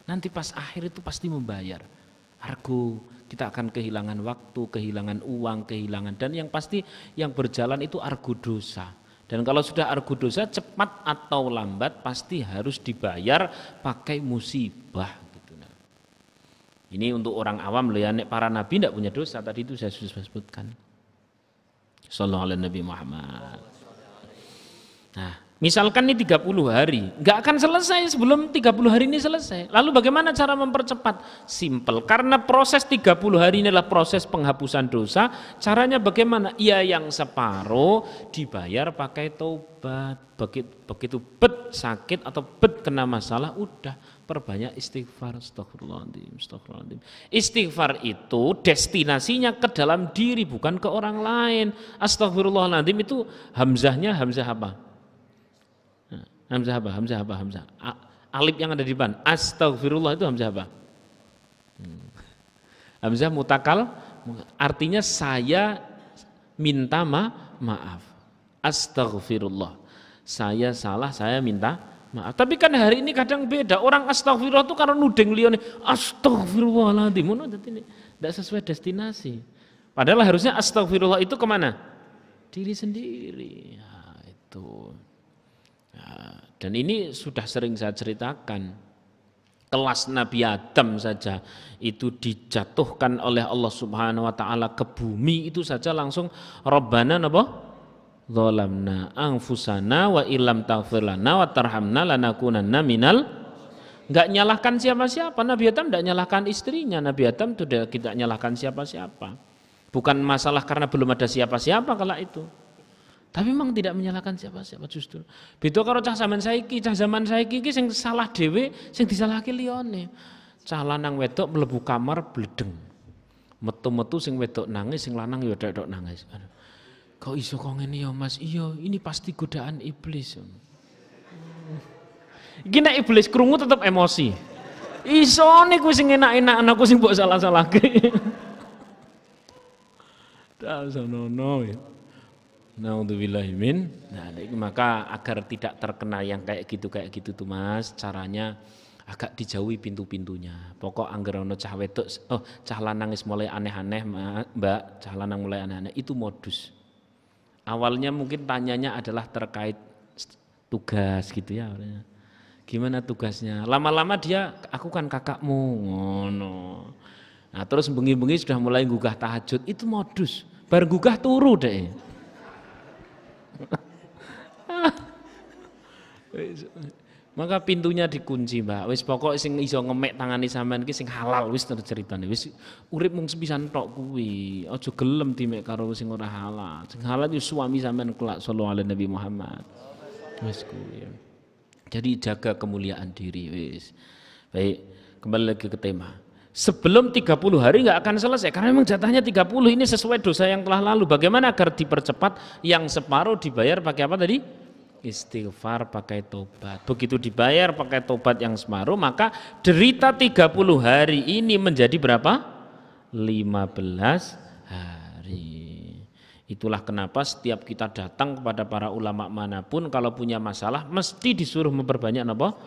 Nanti pas akhir itu pasti membayar. Argo, kita akan kehilangan waktu, kehilangan uang, kehilangan dan yang pasti yang berjalan itu argo dosa. Dan kalau sudah argo dosa cepat atau lambat pasti harus dibayar pakai musibah gitu, ini untuk orang awam loh ya, para nabi tidak punya dosa tadi itu saya sudah sebutkan. Sallallahu alaihi Nabi Muhammad. Nah, Misalkan ini 30 hari, nggak akan selesai sebelum 30 hari ini selesai. Lalu bagaimana cara mempercepat? Simple, karena proses 30 hari ini adalah proses penghapusan dosa. Caranya bagaimana? Ya yang separuh dibayar pakai taubat. Begitu, begitu bet sakit atau bet kena masalah, udah perbanyak istighfar. Astagfirullahaladzim, astagfirullahaladzim. Istighfar itu destinasinya ke dalam diri, bukan ke orang lain. Astagfirullahaladzim itu hamzahnya hamzah apa? Hamzah apa? Hamzah apa? Hamzah. alif yang ada di depan. Astagfirullah itu hamzah apa? Hmm. Hamzah mutakal artinya saya minta ma maaf. Astagfirullah. Saya salah, saya minta maaf. Tapi kan hari ini kadang beda. Orang astagfirullah itu karena nudeng lione. Astagfirullahaladzim. Tidak sesuai destinasi. Padahal harusnya astagfirullah itu kemana? Diri sendiri. Ya, itu. Dan ini sudah sering saya ceritakan. Kelas Nabi Adam saja itu dijatuhkan oleh Allah Subhanahu wa taala ke bumi itu saja langsung Rabbana napa? Zalamna anfusana wa ilam taghfir lana wa tarhamna lanakunanna minal Enggak nyalahkan siapa-siapa. Nabi Adam enggak nyalahkan istrinya. Nabi Adam tidak nyalahkan siapa-siapa. Bukan masalah karena belum ada siapa-siapa kala itu. Tapi memang tidak menyalahkan siapa-siapa justru. Beto kalau cah zaman saiki, cah zaman saiki iki yang salah dhewe, yang disalahke liyane. Cah lanang wedok melebu kamar bledeng. Metu-metu sing wedok nangis, sing lanang ya dok nangis. Kok iso kok ngene ya Mas? Iya, ini pasti godaan iblis. Gini nek iblis kerungu tetep emosi. Isone kuwi sing enak-enak anakku sing mbok salah-salahke. sono no. ya. Naudzubillahimin. Nah, maka agar tidak terkena yang kayak gitu kayak gitu tuh Mas, caranya agak dijauhi pintu-pintunya. Pokok angger ono cah wedok, oh cah lanang mulai aneh-aneh, Mbak, cah lanang mulai aneh-aneh, itu modus. Awalnya mungkin tanyanya adalah terkait tugas gitu ya. Gimana tugasnya? Lama-lama dia, aku kan kakakmu, ngono. Oh, nah, terus bengi-bengi sudah mulai gugah tahajud, itu modus. Baru gugah turu deh maka pintunya dikunci, Mbak. Wis pokok sing iso ngemek tangani sampean iki sing halal wis ceritane. Wis urip mung sepisan tok kuwi. Aja gelem dimek karo sing ora halal. Sing halal itu suami sampean kelak sallallahu alaihi Nabi Muhammad. Wis kuwi. Jadi jaga kemuliaan diri wis. Baik, kembali lagi ke tema sebelum 30 hari nggak akan selesai karena memang jatahnya 30 ini sesuai dosa yang telah lalu bagaimana agar dipercepat yang separuh dibayar pakai apa tadi istighfar pakai tobat begitu dibayar pakai tobat yang separuh maka derita 30 hari ini menjadi berapa 15 hari Itulah kenapa setiap kita datang kepada para ulama manapun kalau punya masalah mesti disuruh memperbanyak apa?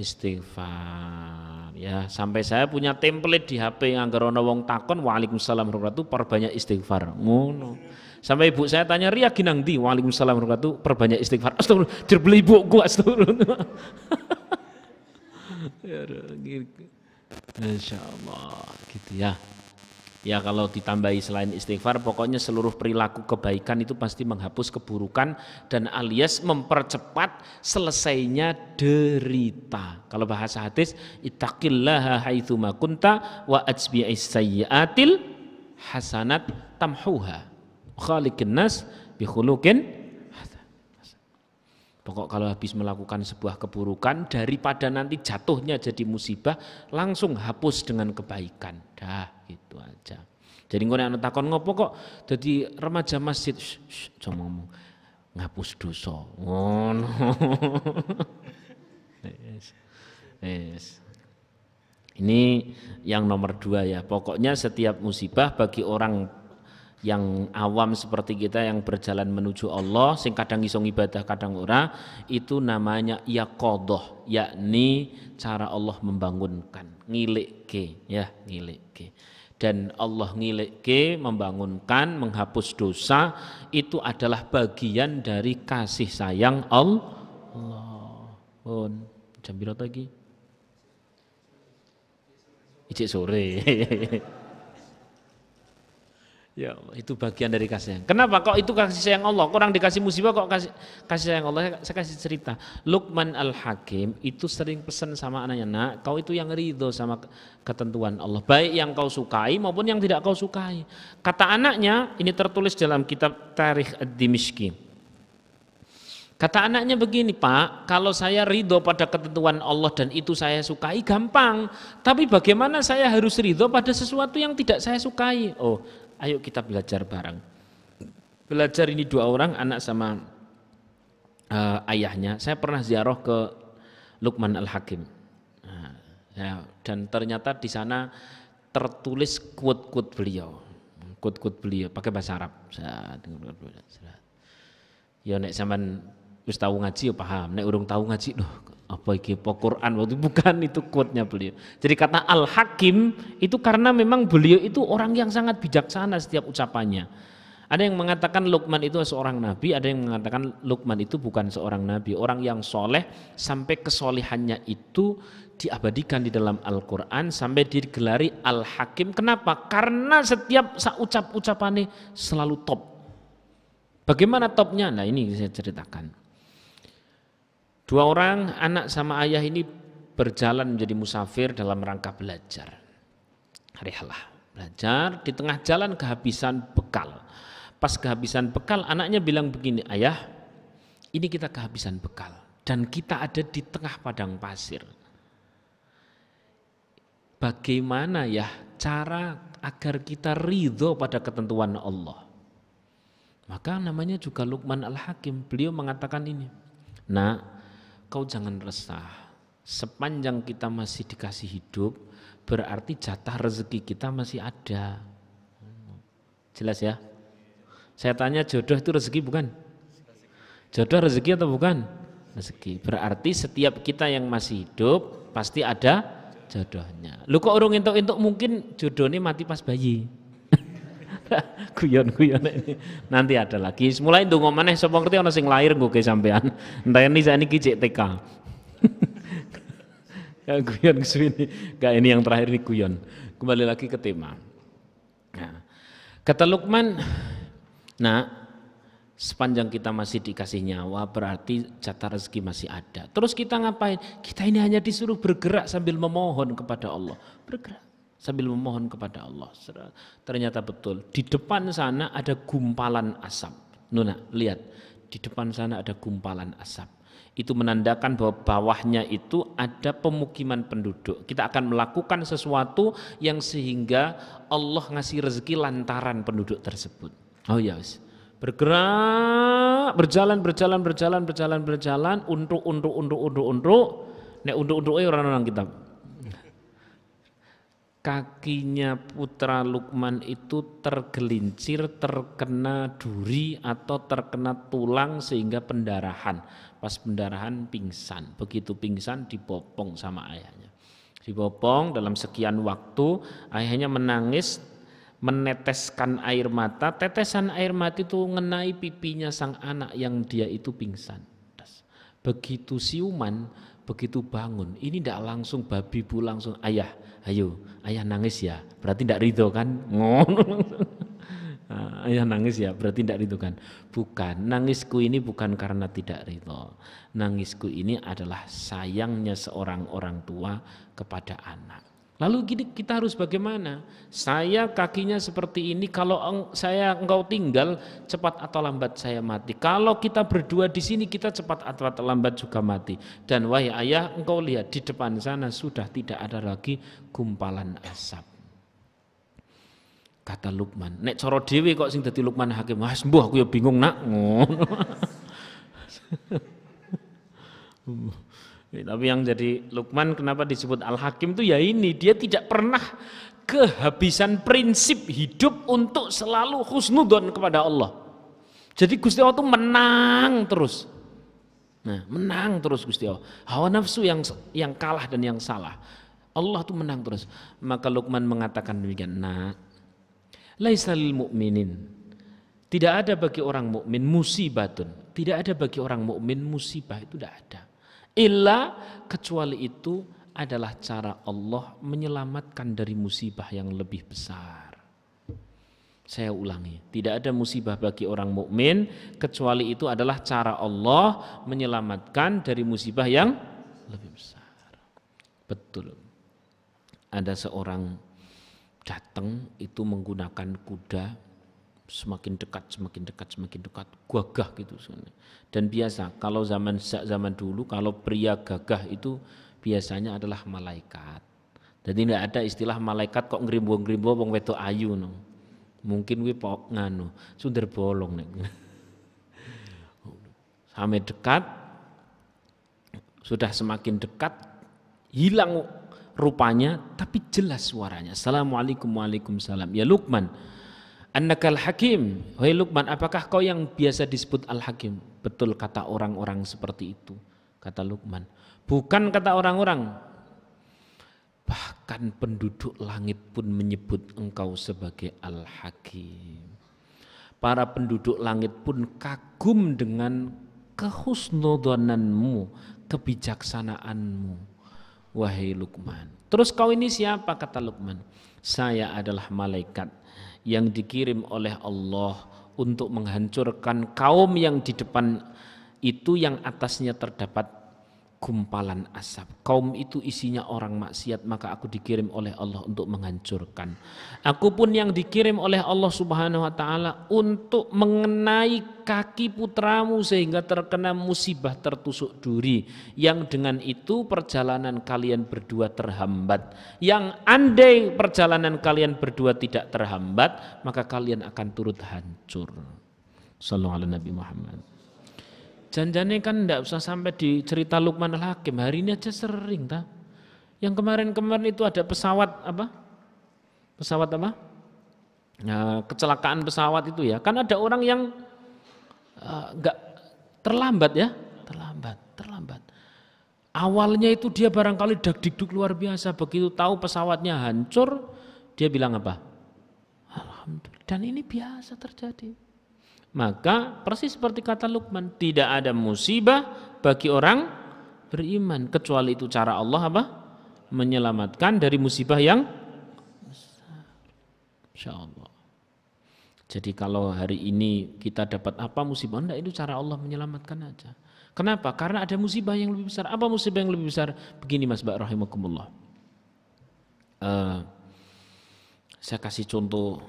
istighfar ya sampai saya punya template di HP yang anggar wong takon waalaikumsalam warahmatullahi perbanyak istighfar ngono sampai ibu saya tanya Ria ginang di waalaikumsalam warahmatullahi perbanyak istighfar astagfirullah jerbeli ibu gua astagfirullah ya Allah gitu ya ya kalau ditambahi selain istighfar pokoknya seluruh perilaku kebaikan itu pasti menghapus keburukan dan alias mempercepat selesainya derita kalau bahasa hadis ittaqillaha haitsuma kunta wa ajbi'is sayyiatil hasanat tamhuha khaliqin nas bihulukin Pokok kalau habis melakukan sebuah keburukan daripada nanti jatuhnya jadi musibah langsung hapus dengan kebaikan. Dah gitu aja jadi gue nanya takon ngopo kok jadi remaja masjid cuma ngomong ngapus dosa no. yes. yes. ini yang nomor dua ya pokoknya setiap musibah bagi orang yang awam seperti kita yang berjalan menuju Allah sing kadang isong ibadah kadang ora itu namanya ya kodoh yakni cara Allah membangunkan ke, ya ke dan Allah ngilike membangunkan menghapus dosa itu adalah bagian dari kasih sayang Allah pun jam berapa lagi Ijik sore Ya, itu bagian dari kasih sayang. Kenapa kok itu kasih sayang Allah? Kurang dikasih musibah kok kasih kasih sayang Allah? Saya kasih cerita. Luqman Al-Hakim itu sering pesan sama anaknya, "Nak, kau itu yang ridho sama ketentuan Allah, baik yang kau sukai maupun yang tidak kau sukai." Kata anaknya, ini tertulis dalam kitab Tarikh Ad-Dimishki. Kata anaknya begini, "Pak, kalau saya ridho pada ketentuan Allah dan itu saya sukai gampang, tapi bagaimana saya harus ridho pada sesuatu yang tidak saya sukai?" Oh, ayo kita belajar bareng. Belajar ini dua orang, anak sama uh, ayahnya. Saya pernah ziarah ke Lukman Al-Hakim. Nah, ya, dan ternyata di sana tertulis quote-quote beliau. Quote-quote beliau pakai bahasa Arab. Ya nek zaman ustawu ngaji ya paham, nek urung tahu ngaji loh apa iki apa Quran waktu bukan itu quote-nya beliau. Jadi kata Al Hakim itu karena memang beliau itu orang yang sangat bijaksana setiap ucapannya. Ada yang mengatakan Luqman itu seorang nabi, ada yang mengatakan Luqman itu bukan seorang nabi, orang yang soleh sampai kesolehannya itu diabadikan di dalam Al-Quran sampai digelari Al-Hakim. Kenapa? Karena setiap ucap-ucapannya selalu top. Bagaimana topnya? Nah ini saya ceritakan. Dua orang anak sama ayah ini berjalan menjadi musafir dalam rangka belajar. Rehalah belajar di tengah jalan kehabisan bekal. Pas kehabisan bekal anaknya bilang begini, "Ayah, ini kita kehabisan bekal dan kita ada di tengah padang pasir." Bagaimana ya cara agar kita ridho pada ketentuan Allah? Maka namanya juga Luqman Al-Hakim, beliau mengatakan ini. Nah, kau jangan resah. Sepanjang kita masih dikasih hidup, berarti jatah rezeki kita masih ada. Jelas ya? Saya tanya jodoh itu rezeki bukan? Jodoh rezeki atau bukan? Rezeki. Berarti setiap kita yang masih hidup pasti ada jodohnya. Lu kok orang itu, itu mungkin jodohnya mati pas bayi. guyon-guyon ini. Nanti ada lagi. Mulai itu ngomongnya sapa ngerti ana sing lahir gue sampean. saya ini kicik TK. ya, guyon kesini. Gak ini yang terakhir ini guyon. Kembali lagi ke tema. Nah, kata Lukman, nah sepanjang kita masih dikasih nyawa berarti jatah rezeki masih ada. Terus kita ngapain? Kita ini hanya disuruh bergerak sambil memohon kepada Allah. Bergerak sambil memohon kepada Allah. Ternyata betul, di depan sana ada gumpalan asap. Nuna, lihat, di depan sana ada gumpalan asap. Itu menandakan bahwa bawahnya itu ada pemukiman penduduk. Kita akan melakukan sesuatu yang sehingga Allah ngasih rezeki lantaran penduduk tersebut. Oh ya, yes. bergerak, berjalan, berjalan, berjalan, berjalan, berjalan, untuk, untuk, untuk, untuk, untuk, nek untuk, untuk, eh, orang-orang kita kakinya putra Lukman itu tergelincir, terkena duri atau terkena tulang sehingga pendarahan. Pas pendarahan pingsan, begitu pingsan dibopong sama ayahnya. Dibopong dalam sekian waktu, ayahnya menangis, meneteskan air mata, tetesan air mata itu mengenai pipinya sang anak yang dia itu pingsan. Begitu siuman, begitu bangun, ini tidak langsung babi bu langsung ayah ayo ayah nangis ya berarti tidak ridho kan ngono ah, ayah nangis ya berarti tidak ridho kan bukan nangisku ini bukan karena tidak ridho nangisku ini adalah sayangnya seorang orang tua kepada anak Lalu kita harus bagaimana? Saya kakinya seperti ini, kalau saya engkau tinggal cepat atau lambat saya mati. Kalau kita berdua di sini kita cepat atau lambat juga mati. Dan wahai ayah, engkau lihat di depan sana sudah tidak ada lagi gumpalan asap. Kata Lukman, nek coro dewi kok sing dadi Lukman Hakim, Mas, sembuh aku ya bingung nak ngono. Tapi yang jadi Lukman kenapa disebut Al-Hakim itu ya ini, dia tidak pernah kehabisan prinsip hidup untuk selalu husnudon kepada Allah. Jadi Gusti Allah itu menang terus. Nah, menang terus Gusti Allah. Hawa nafsu yang yang kalah dan yang salah. Allah tuh menang terus. Maka Lukman mengatakan demikian, "Nak, laisa lil mu'minin." Tidak ada bagi orang mukmin musibatun. Tidak ada bagi orang mukmin musibah itu tidak ada. Illa kecuali itu adalah cara Allah menyelamatkan dari musibah yang lebih besar. Saya ulangi, tidak ada musibah bagi orang mukmin kecuali itu adalah cara Allah menyelamatkan dari musibah yang lebih besar. Betul. Ada seorang datang itu menggunakan kuda semakin dekat, semakin dekat, semakin dekat, gagah gitu. Dan biasa kalau zaman zaman dulu kalau pria gagah itu biasanya adalah malaikat. Jadi tidak ada istilah malaikat kok ngrimbo-ngrimbo wong weto ayu no. Mungkin wi pok nganu, sunder bolong nek. Sampai dekat sudah semakin dekat hilang rupanya tapi jelas suaranya. Assalamualaikum waalaikumsalam. Ya Lukman, Annakal hakim. Wahai Lukman, apakah kau yang biasa disebut al-hakim? Betul kata orang-orang seperti itu, kata Lukman. Bukan kata orang-orang. Bahkan penduduk langit pun menyebut engkau sebagai al-hakim. Para penduduk langit pun kagum dengan kehusnudonanmu, kebijaksanaanmu. Wahai Luqman. Terus kau ini siapa? Kata Luqman. Saya adalah malaikat yang dikirim oleh Allah untuk menghancurkan kaum yang di depan itu yang atasnya terdapat gumpalan asap. Kaum itu isinya orang maksiat, maka aku dikirim oleh Allah untuk menghancurkan. Aku pun yang dikirim oleh Allah Subhanahu wa taala untuk mengenai kaki putramu sehingga terkena musibah tertusuk duri yang dengan itu perjalanan kalian berdua terhambat. Yang andai perjalanan kalian berdua tidak terhambat, maka kalian akan turut hancur. Sallallahu alaihi Nabi Muhammad. Janjane kan tidak usah sampai dicerita cerita Lukman Al-Hakim. Hari ini aja sering ta. Yang kemarin-kemarin itu ada pesawat apa? Pesawat apa? Nah, kecelakaan pesawat itu ya. Kan ada orang yang enggak uh, terlambat ya, terlambat, terlambat. Awalnya itu dia barangkali dagdikduk luar biasa, begitu tahu pesawatnya hancur, dia bilang apa? Alhamdulillah. Dan ini biasa terjadi. Maka persis seperti kata Luqman, tidak ada musibah bagi orang beriman kecuali itu cara Allah apa? menyelamatkan dari musibah yang besar. Insya Jadi kalau hari ini kita dapat apa musibah enggak itu cara Allah menyelamatkan aja. Kenapa? Karena ada musibah yang lebih besar. Apa musibah yang lebih besar? Begini Mas Mbak rahimakumullah. Uh, saya kasih contoh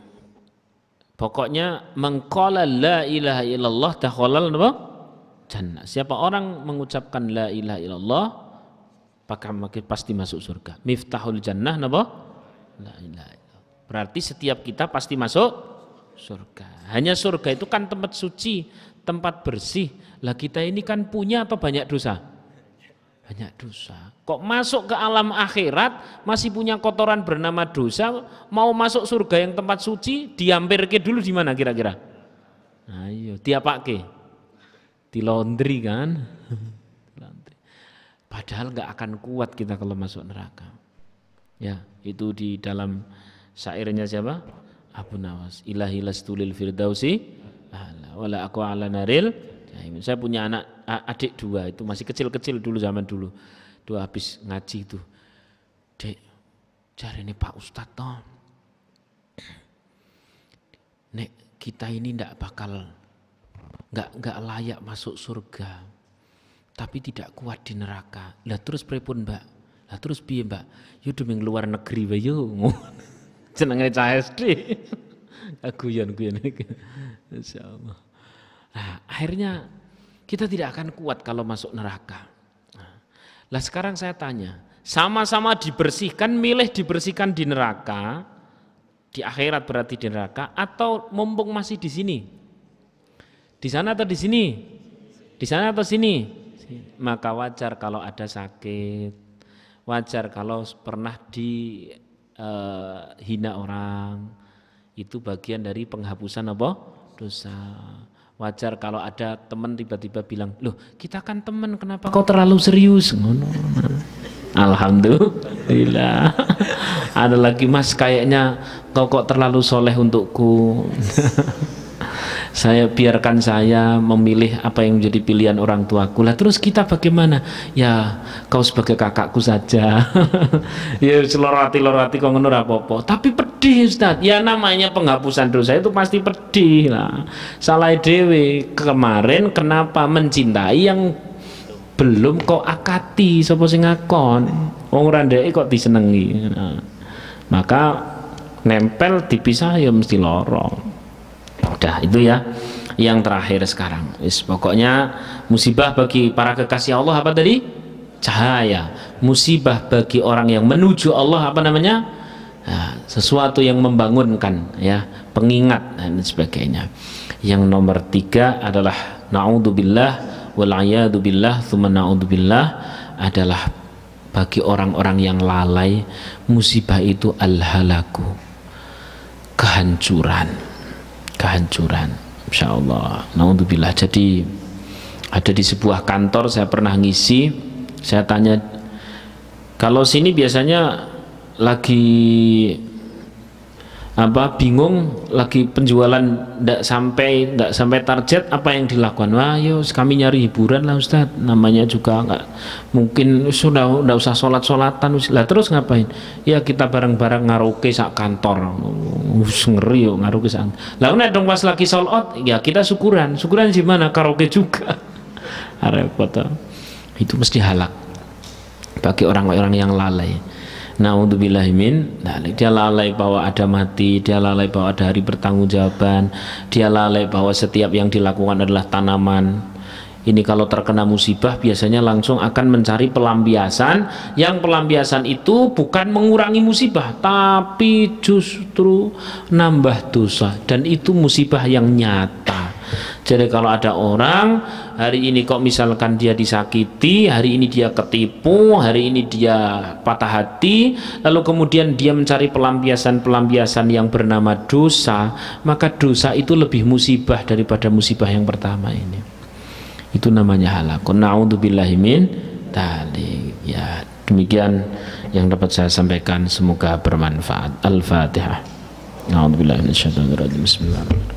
Pokoknya mengkola la ilaha illallah takhalal apa? Jannah. Siapa orang mengucapkan la ilaha illallah maka makin pasti masuk surga. Miftahul jannah napa? La ilaha illallah. Berarti setiap kita pasti masuk surga. Hanya surga itu kan tempat suci, tempat bersih. Lah kita ini kan punya apa banyak dosa? banyak dosa. Kok masuk ke alam akhirat masih punya kotoran bernama dosa, mau masuk surga yang tempat suci, diampirke dulu di mana kira-kira? Ayo, nah, iya, diapake? Di laundry kan? Padahal nggak akan kuat kita kalau masuk neraka. Ya, itu di dalam syairnya siapa? Abu Nawas. Ilahi lastulil firdausi. Wala aku ala naril Nah, saya punya anak adik dua itu masih kecil-kecil dulu zaman dulu. Dua habis ngaji itu. Dek, cari ini Pak Ustadz toh. Nek kita ini ndak bakal nggak nggak layak masuk surga tapi tidak kuat di neraka lah terus pripun mbak lah terus piye mbak yo demi luar negeri wae yo jenenge cah SD guyon guyon insyaallah Nah, akhirnya kita tidak akan kuat kalau masuk neraka. Nah, lah sekarang saya tanya, sama-sama dibersihkan, milih dibersihkan di neraka, di akhirat berarti di neraka, atau mumpung masih di sini? Di sana atau di sini? Di sana atau sini? Maka wajar kalau ada sakit, wajar kalau pernah dihina eh, orang, itu bagian dari penghapusan apa? Dosa wajar kalau ada teman tiba-tiba bilang loh kita kan teman kenapa kau terlalu serius Alhamdulillah ada lagi mas kayaknya kau kok terlalu soleh untukku saya biarkan saya memilih apa yang menjadi pilihan orang tuaku lah terus kita bagaimana ya kau sebagai kakakku saja ya selorati lorati kau ngenur apa apa tapi pedih Ustaz ya namanya penghapusan dosa itu pasti pedih lah salah dewi kemarin kenapa mencintai yang belum kau akati sopo sing ngakon wong randa kok disenangi. nah, maka nempel dipisah ya mesti lorong udah itu ya yang terakhir sekarang Is, pokoknya musibah bagi para kekasih Allah apa tadi cahaya musibah bagi orang yang menuju Allah apa namanya nah, sesuatu yang membangunkan ya pengingat dan sebagainya yang nomor tiga adalah naudzubillah walayadubillah thumma naudzubillah adalah bagi orang-orang yang lalai musibah itu alhalaku kehancuran kehancuran Insya Allah Naudzubillah jadi ada di sebuah kantor saya pernah ngisi saya tanya kalau sini biasanya lagi apa bingung lagi penjualan ndak sampai ndak sampai target apa yang dilakukan wah yo kami nyari hiburan lah Ustaz namanya juga nggak mungkin sudah ndak usah sholat sholatan lah terus ngapain ya kita bareng-bareng ngaroke sak kantor Us, ngeri yo ngaroke sak lah nek dong pas lagi sold out ya kita syukuran syukuran gimana karaoke juga repot itu mesti halak bagi orang-orang yang lalai Nah min Dia lalai bahwa ada mati, dia lalai bahwa ada hari pertanggungjawaban, dia lalai bahwa setiap yang dilakukan adalah tanaman. Ini kalau terkena musibah biasanya langsung akan mencari pelampiasan yang pelampiasan itu bukan mengurangi musibah tapi justru nambah dosa dan itu musibah yang nyata. Jadi kalau ada orang hari ini kok misalkan dia disakiti hari ini dia ketipu hari ini dia patah hati lalu kemudian dia mencari pelampiasan-pelampiasan yang bernama dosa maka dosa itu lebih musibah daripada musibah yang pertama ini itu namanya halakun na'udzubillahi min ya demikian yang dapat saya sampaikan semoga bermanfaat al-fatihah A'udzubillahi minasyaitonirrajim. Bismillahirrahmanirrahim.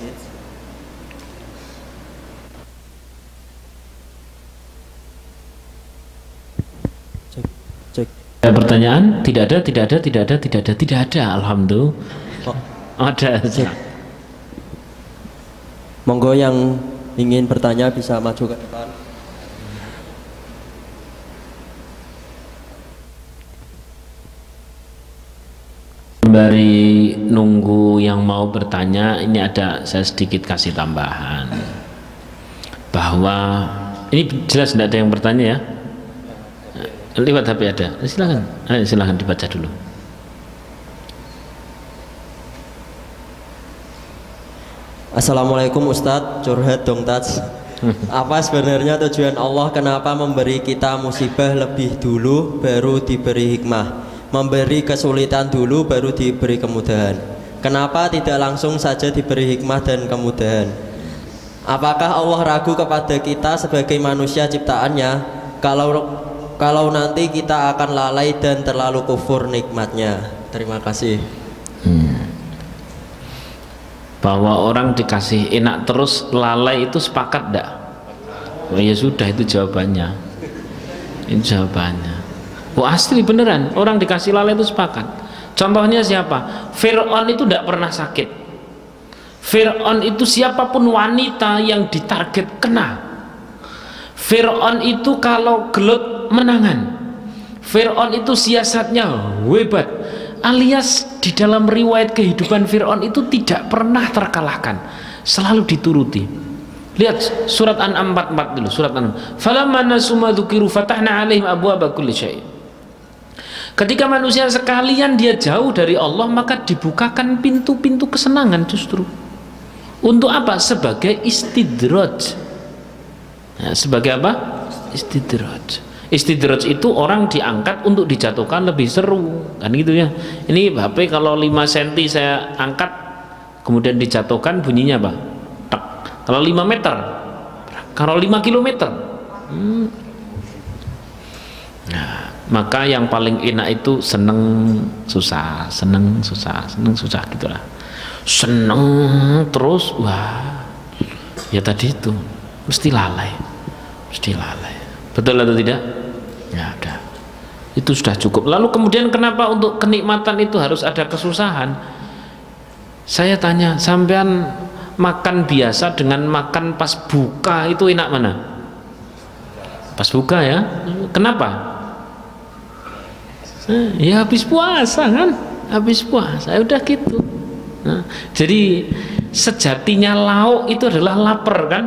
Ada pertanyaan? Tidak ada, tidak ada, tidak ada, tidak ada, tidak ada. Alhamdulillah. Oh. Ada. Monggo yang ingin bertanya bisa maju ke depan. Sembari nunggu yang mau bertanya, ini ada saya sedikit kasih tambahan bahwa ini jelas tidak ada yang bertanya ya lewat HP ada silahkan eh, silakan eh, silahkan dibaca dulu Assalamualaikum Ustadz curhat dong Tats apa sebenarnya tujuan Allah kenapa memberi kita musibah lebih dulu baru diberi hikmah memberi kesulitan dulu baru diberi kemudahan kenapa tidak langsung saja diberi hikmah dan kemudahan apakah Allah ragu kepada kita sebagai manusia ciptaannya kalau kalau nanti kita akan lalai dan terlalu kufur nikmatnya terima kasih hmm. bahwa orang dikasih enak terus lalai itu sepakat enggak oh, ya sudah itu jawabannya itu jawabannya oh asli beneran orang dikasih lalai itu sepakat contohnya siapa Fir'aun itu tidak pernah sakit Fir'aun itu siapapun wanita yang ditarget kena Fir'aun itu kalau gelut menangan Fir'aun itu siasatnya hebat alias di dalam riwayat kehidupan Fir'aun itu tidak pernah terkalahkan selalu dituruti lihat surat An'am 44 dulu surat An'am falamma nasuma dzukiru fatahna alaihim abwaaba kulli syai' Ketika manusia sekalian dia jauh dari Allah maka dibukakan pintu-pintu kesenangan justru untuk apa? sebagai istidraj ya, sebagai apa istidraj istidraj itu orang diangkat untuk dijatuhkan lebih seru kan gitu ya ini HP kalau 5 cm saya angkat kemudian dijatuhkan bunyinya apa tak kalau 5 meter kalau 5 kilometer hmm. nah, maka yang paling enak itu seneng susah seneng susah seneng susah gitulah seneng terus wah ya tadi itu mesti lalai mesti lalai betul atau tidak ya ada itu sudah cukup lalu kemudian kenapa untuk kenikmatan itu harus ada kesusahan saya tanya sampean makan biasa dengan makan pas buka itu enak mana pas buka ya kenapa ya habis puasa kan habis puasa ya udah gitu nah, jadi sejatinya lauk itu adalah lapar kan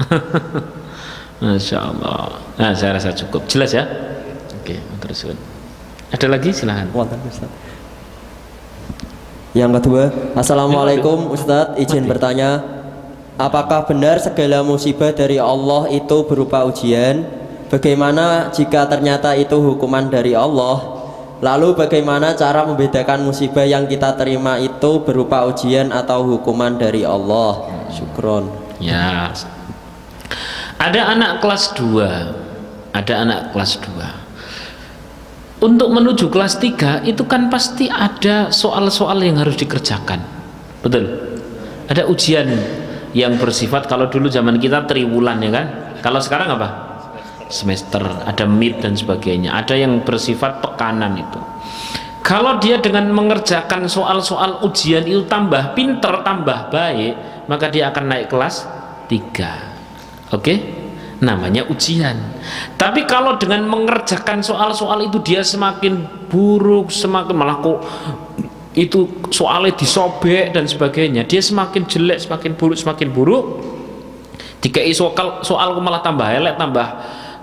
Masya Allah. Nah, saya rasa cukup. Jelas ya? Oke, teruskan. Ada lagi? Silahkan. Yang kedua, Assalamualaikum Ustadz, izin bertanya. Apakah benar segala musibah dari Allah itu berupa ujian? Bagaimana jika ternyata itu hukuman dari Allah? Lalu bagaimana cara membedakan musibah yang kita terima itu berupa ujian atau hukuman dari Allah? Hmm. Syukron. Ya, ada anak kelas 2, ada anak kelas 2. Untuk menuju kelas 3 itu kan pasti ada soal-soal yang harus dikerjakan. Betul. Ada ujian yang bersifat kalau dulu zaman kita triwulan ya kan. Kalau sekarang apa? Semester, ada mid dan sebagainya. Ada yang bersifat pekanan itu. Kalau dia dengan mengerjakan soal-soal ujian itu tambah pinter, tambah baik, maka dia akan naik kelas 3 Oke? Okay? Namanya ujian. Tapi kalau dengan mengerjakan soal-soal itu dia semakin buruk, semakin malah kok itu soalnya disobek dan sebagainya, dia semakin jelek, semakin buruk, semakin buruk. Jika soal soal malah tambah elek, tambah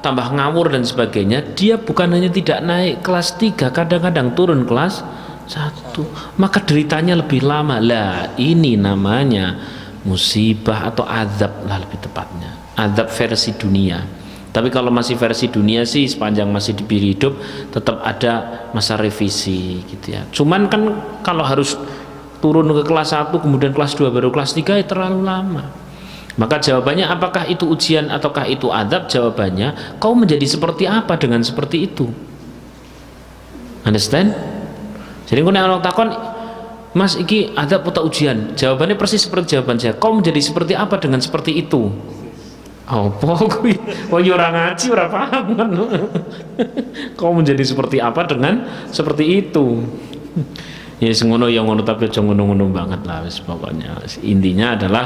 tambah ngawur dan sebagainya, dia bukan hanya tidak naik kelas 3, kadang-kadang turun kelas satu maka deritanya lebih lama lah ini namanya musibah atau azab lah lebih tepatnya Adab versi dunia tapi kalau masih versi dunia sih sepanjang masih diberi hidup tetap ada masa revisi gitu ya cuman kan kalau harus turun ke kelas 1 kemudian kelas 2 baru kelas 3 ya terlalu lama maka jawabannya apakah itu ujian ataukah itu adab jawabannya kau menjadi seperti apa dengan seperti itu understand jadi kau nengok takon mas iki adab atau ujian jawabannya persis seperti jawaban saya kau menjadi seperti apa dengan seperti itu apa kuwi? Wong yo ya ora ngaji, ora paham kan. kok menjadi seperti apa dengan seperti itu? Ya yes, ngono ya ngono tapi aja ngono-ngono banget lah wis pokoknya. Intinya adalah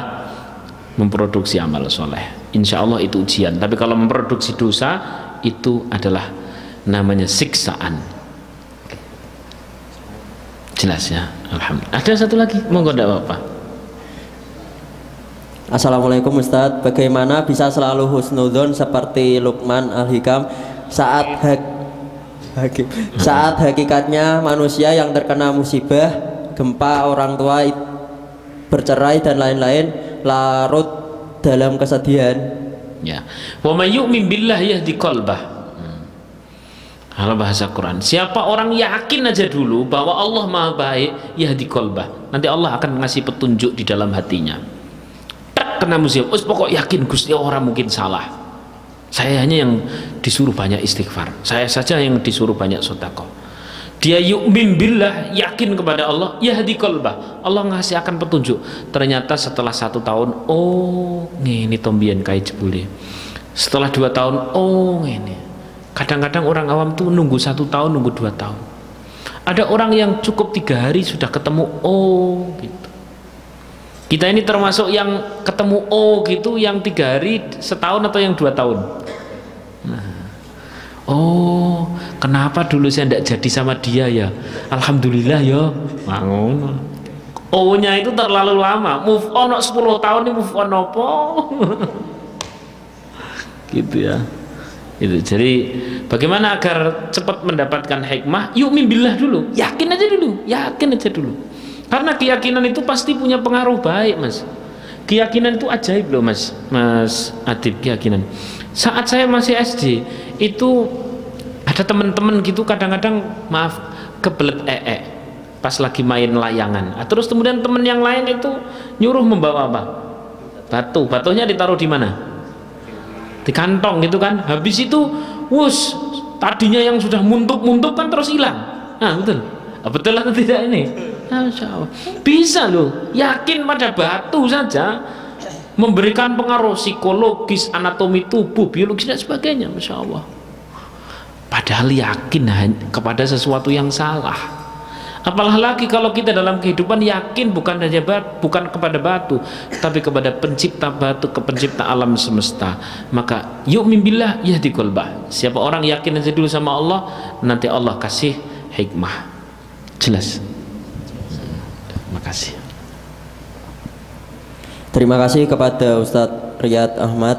memproduksi amal soleh. Insya Allah itu ujian. Tapi kalau memproduksi dosa itu adalah namanya siksaan. Jelas ya. Alhamdulillah. Ada satu lagi, monggo tidak apa-apa. Assalamualaikum Ustadz, bagaimana bisa selalu husnudon seperti Lukman Al-Hikam saat hak hakim, saat hakikatnya manusia yang terkena musibah, gempa, orang tua bercerai dan lain-lain larut dalam kesedihan. Ya. Wa may yu'min ya yahdi qalbah. Kalau bahasa Quran, siapa orang yakin aja dulu bahwa Allah Maha Baik, yahdi qalbah. Nanti Allah akan ngasih petunjuk di dalam hatinya kena musibah us pokok yakin Gusti orang mungkin salah saya hanya yang disuruh banyak istighfar saya saja yang disuruh banyak sotakoh dia yuk billah yakin kepada Allah yahdi kolbah Allah ngasih akan petunjuk ternyata setelah satu tahun oh ini tombian kait jebule setelah dua tahun oh ini kadang-kadang orang awam tuh nunggu satu tahun nunggu dua tahun ada orang yang cukup tiga hari sudah ketemu oh gitu kita ini termasuk yang ketemu O gitu yang tiga hari setahun atau yang dua tahun. Nah. Oh, kenapa dulu saya tidak jadi sama dia ya? Alhamdulillah ya. Bangun. O-nya itu terlalu lama. Move on 10 tahun ini move on apa? gitu ya. Itu. Jadi bagaimana agar cepat mendapatkan hikmah? Yuk mimbillah dulu. Yakin aja dulu. Yakin aja dulu karena keyakinan itu pasti punya pengaruh baik, Mas. Keyakinan itu ajaib loh, Mas. Mas Adib keyakinan. Saat saya masih SD, itu ada teman-teman gitu kadang-kadang maaf kebelet ee eh, eh, pas lagi main layangan. atau nah, terus kemudian teman yang lain itu nyuruh membawa apa? Batu. Batunya ditaruh di mana? Di kantong gitu kan. Habis itu, wus, tadinya yang sudah muntuk-muntuk kan terus hilang. Nah, betul Ah, betul atau tidak ini Masya bisa loh yakin pada batu saja memberikan pengaruh psikologis anatomi tubuh biologis dan sebagainya Masya Allah padahal yakin kepada sesuatu yang salah Apalah lagi kalau kita dalam kehidupan yakin bukan hanya batu, bukan kepada batu, tapi kepada pencipta batu, ke pencipta alam semesta. Maka yuk mimbillah ya di dikolbah. Siapa orang yakin aja dulu sama Allah, nanti Allah kasih hikmah. Jelas. kasih. Terima kasih kepada Ustadz Riyad Ahmad.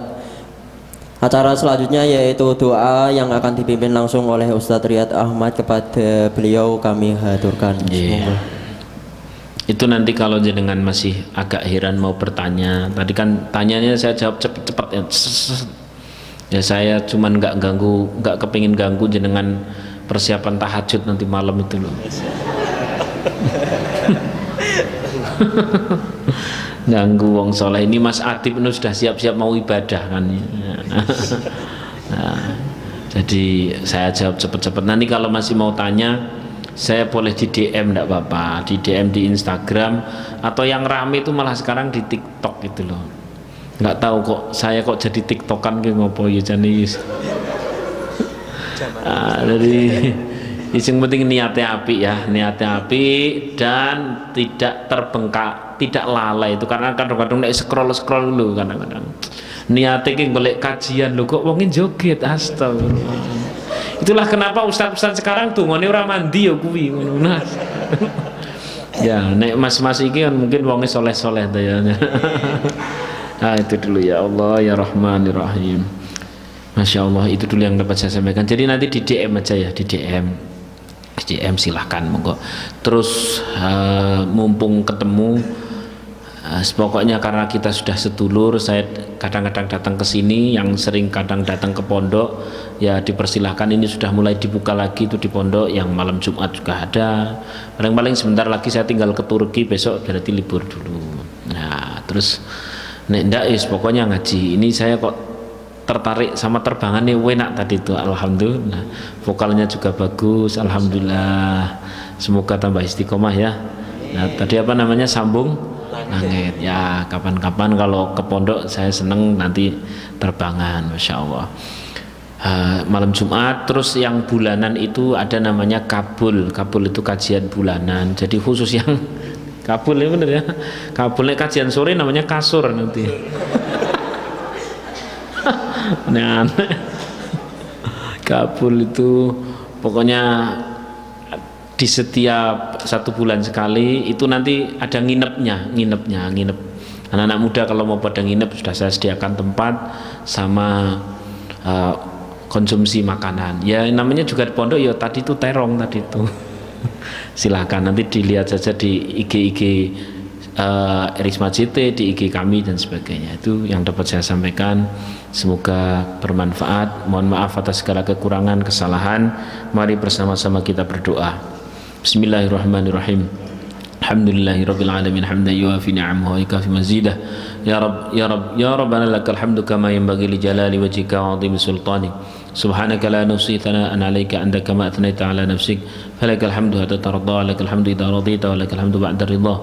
Acara selanjutnya yaitu doa yang akan dipimpin langsung oleh Ustadz Riyad Ahmad kepada beliau kami haturkan. Yeah. Iya. Itu nanti kalau jenengan masih agak heran mau bertanya. Tadi kan tanyanya saya jawab cepat-cepat ya. Ya saya cuman nggak ganggu, nggak kepingin ganggu jenengan persiapan tahajud nanti malam itu loh ganggu wong soleh ini Mas Atib ini sudah siap-siap mau ibadah kan ya. nah, jadi saya jawab cepat-cepat nanti kalau masih mau tanya saya boleh di DM enggak apa-apa di DM di Instagram atau yang rame itu malah sekarang di TikTok gitu loh nggak tahu kok saya kok jadi tiktokan ke ngopo ya jani iya. Ah, jadi yang penting niatnya api ya niatnya api dan tidak terbengkak tidak lalai itu karena kadang-kadang naik scroll scroll dulu kadang-kadang niatnya yang boleh kajian lu kok wongin joget astagfirullah itulah kenapa ustaz-ustaz sekarang tuh ngoni orang mandi ya kuwi nah. ya naik mas-mas ini kan mungkin wongnya soleh-soleh dayanya nah itu dulu ya Allah ya Rahman ya Rahim Masya Allah itu dulu yang dapat saya sampaikan jadi nanti di DM aja ya di DM di DM silahkan monggo terus uh, mumpung ketemu uh, pokoknya karena kita sudah setulur saya kadang-kadang datang ke sini yang sering kadang datang ke pondok ya dipersilahkan ini sudah mulai dibuka lagi itu di pondok yang malam Jumat juga ada paling-paling sebentar lagi saya tinggal ke Turki besok berarti libur dulu nah terus nek ndak pokoknya ngaji ini saya kok tertarik sama terbangan nih enak tadi itu alhamdulillah nah, vokalnya juga bagus alhamdulillah semoga tambah istiqomah ya nah tadi apa namanya sambung langit ya kapan-kapan kalau ke pondok saya seneng nanti terbangan masya Allah uh, malam Jumat terus yang bulanan itu ada namanya kabul kabul itu kajian bulanan jadi khusus yang kabul ya bener ya kabulnya kajian sore namanya kasur nanti aneh-aneh kabul itu pokoknya di setiap satu bulan sekali itu nanti ada nginepnya nginepnya nginep anak-anak muda kalau mau pada nginep sudah saya sediakan tempat sama uh, konsumsi makanan ya namanya juga di pondok ya tadi itu terong tadi itu silahkan nanti dilihat saja di IG-IG uh, eh, Risma CT di IG kami dan sebagainya itu yang dapat saya sampaikan semoga bermanfaat mohon maaf atas segala kekurangan kesalahan mari bersama-sama kita berdoa Bismillahirrahmanirrahim Alhamdulillahirabbil alamin yuafi ya rab ya rab ya rabbana lakal hamdu kama yanbaghi wa سبحانك لا نحصي ثناء عليك أنت كما أثنيت على نفسك فلك الحمد حتى ترضى لك الحمد إذا رضيت ولك الحمد بعد الرضا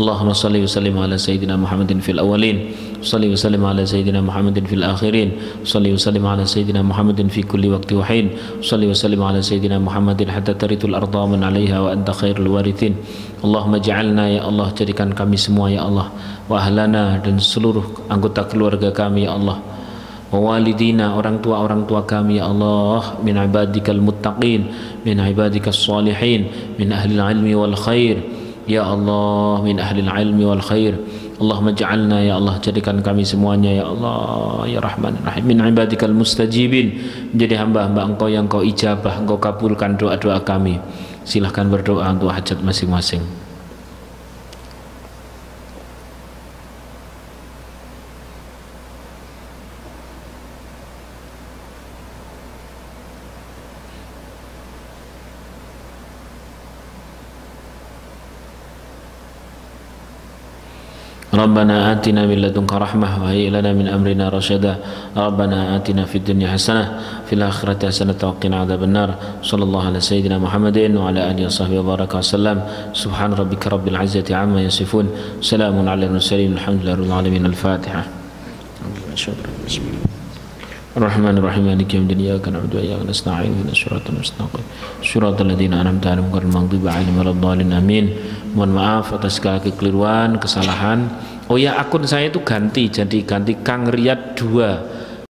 اللهم صل وسلم على سيدنا محمد في الأولين صل وسلم على سيدنا محمد في الآخرين صل وسلم على سيدنا محمد في كل وقت وحين صل وسلم على سيدنا محمد حتى ترث الأرض من عليها وأنت خير الوارثين اللهم جعلنا يا الله jadikan kami semua ya Allah wa ahlana dan seluruh anggota keluarga kami ya Allah Walidina orang tua orang tua kami ya Allah min ibadikal muttaqin min ibadikas salihin min ahli ilmi wal khair ya Allah min ahli ilmi wal khair Allah maj'alna ya Allah jadikan kami semuanya ya Allah ya Rahman ya Rahim min ibadikal mustajibin menjadi hamba-hamba engkau yang Engkau ijabah engkau kabulkan doa-doa kami silahkan berdoa untuk hajat masing-masing ربنا آتنا من لدنك رحمة وهيئ لنا من أمرنا رشدا ربنا آتنا في الدنيا حسنة في الآخرة حسنة وقنا عذاب النار صلى الله على سيدنا محمد وعلى آله وصحبه وبارك وسلم سبحان ربك رب العزة عما يصفون سلام على المرسلين الحمد لله رب العالمين الفاتحة الرحمن الرحيم مالك يوم الدين اياك نعبد واياك نستعين اهدنا الصراط المستقيم صراط الذين انعمت عليهم غير المغضوب عليهم ولا الضالين امين mohon maaf atas segala kekeliruan kesalahan oh ya akun saya itu ganti jadi ganti Kang Riyad 2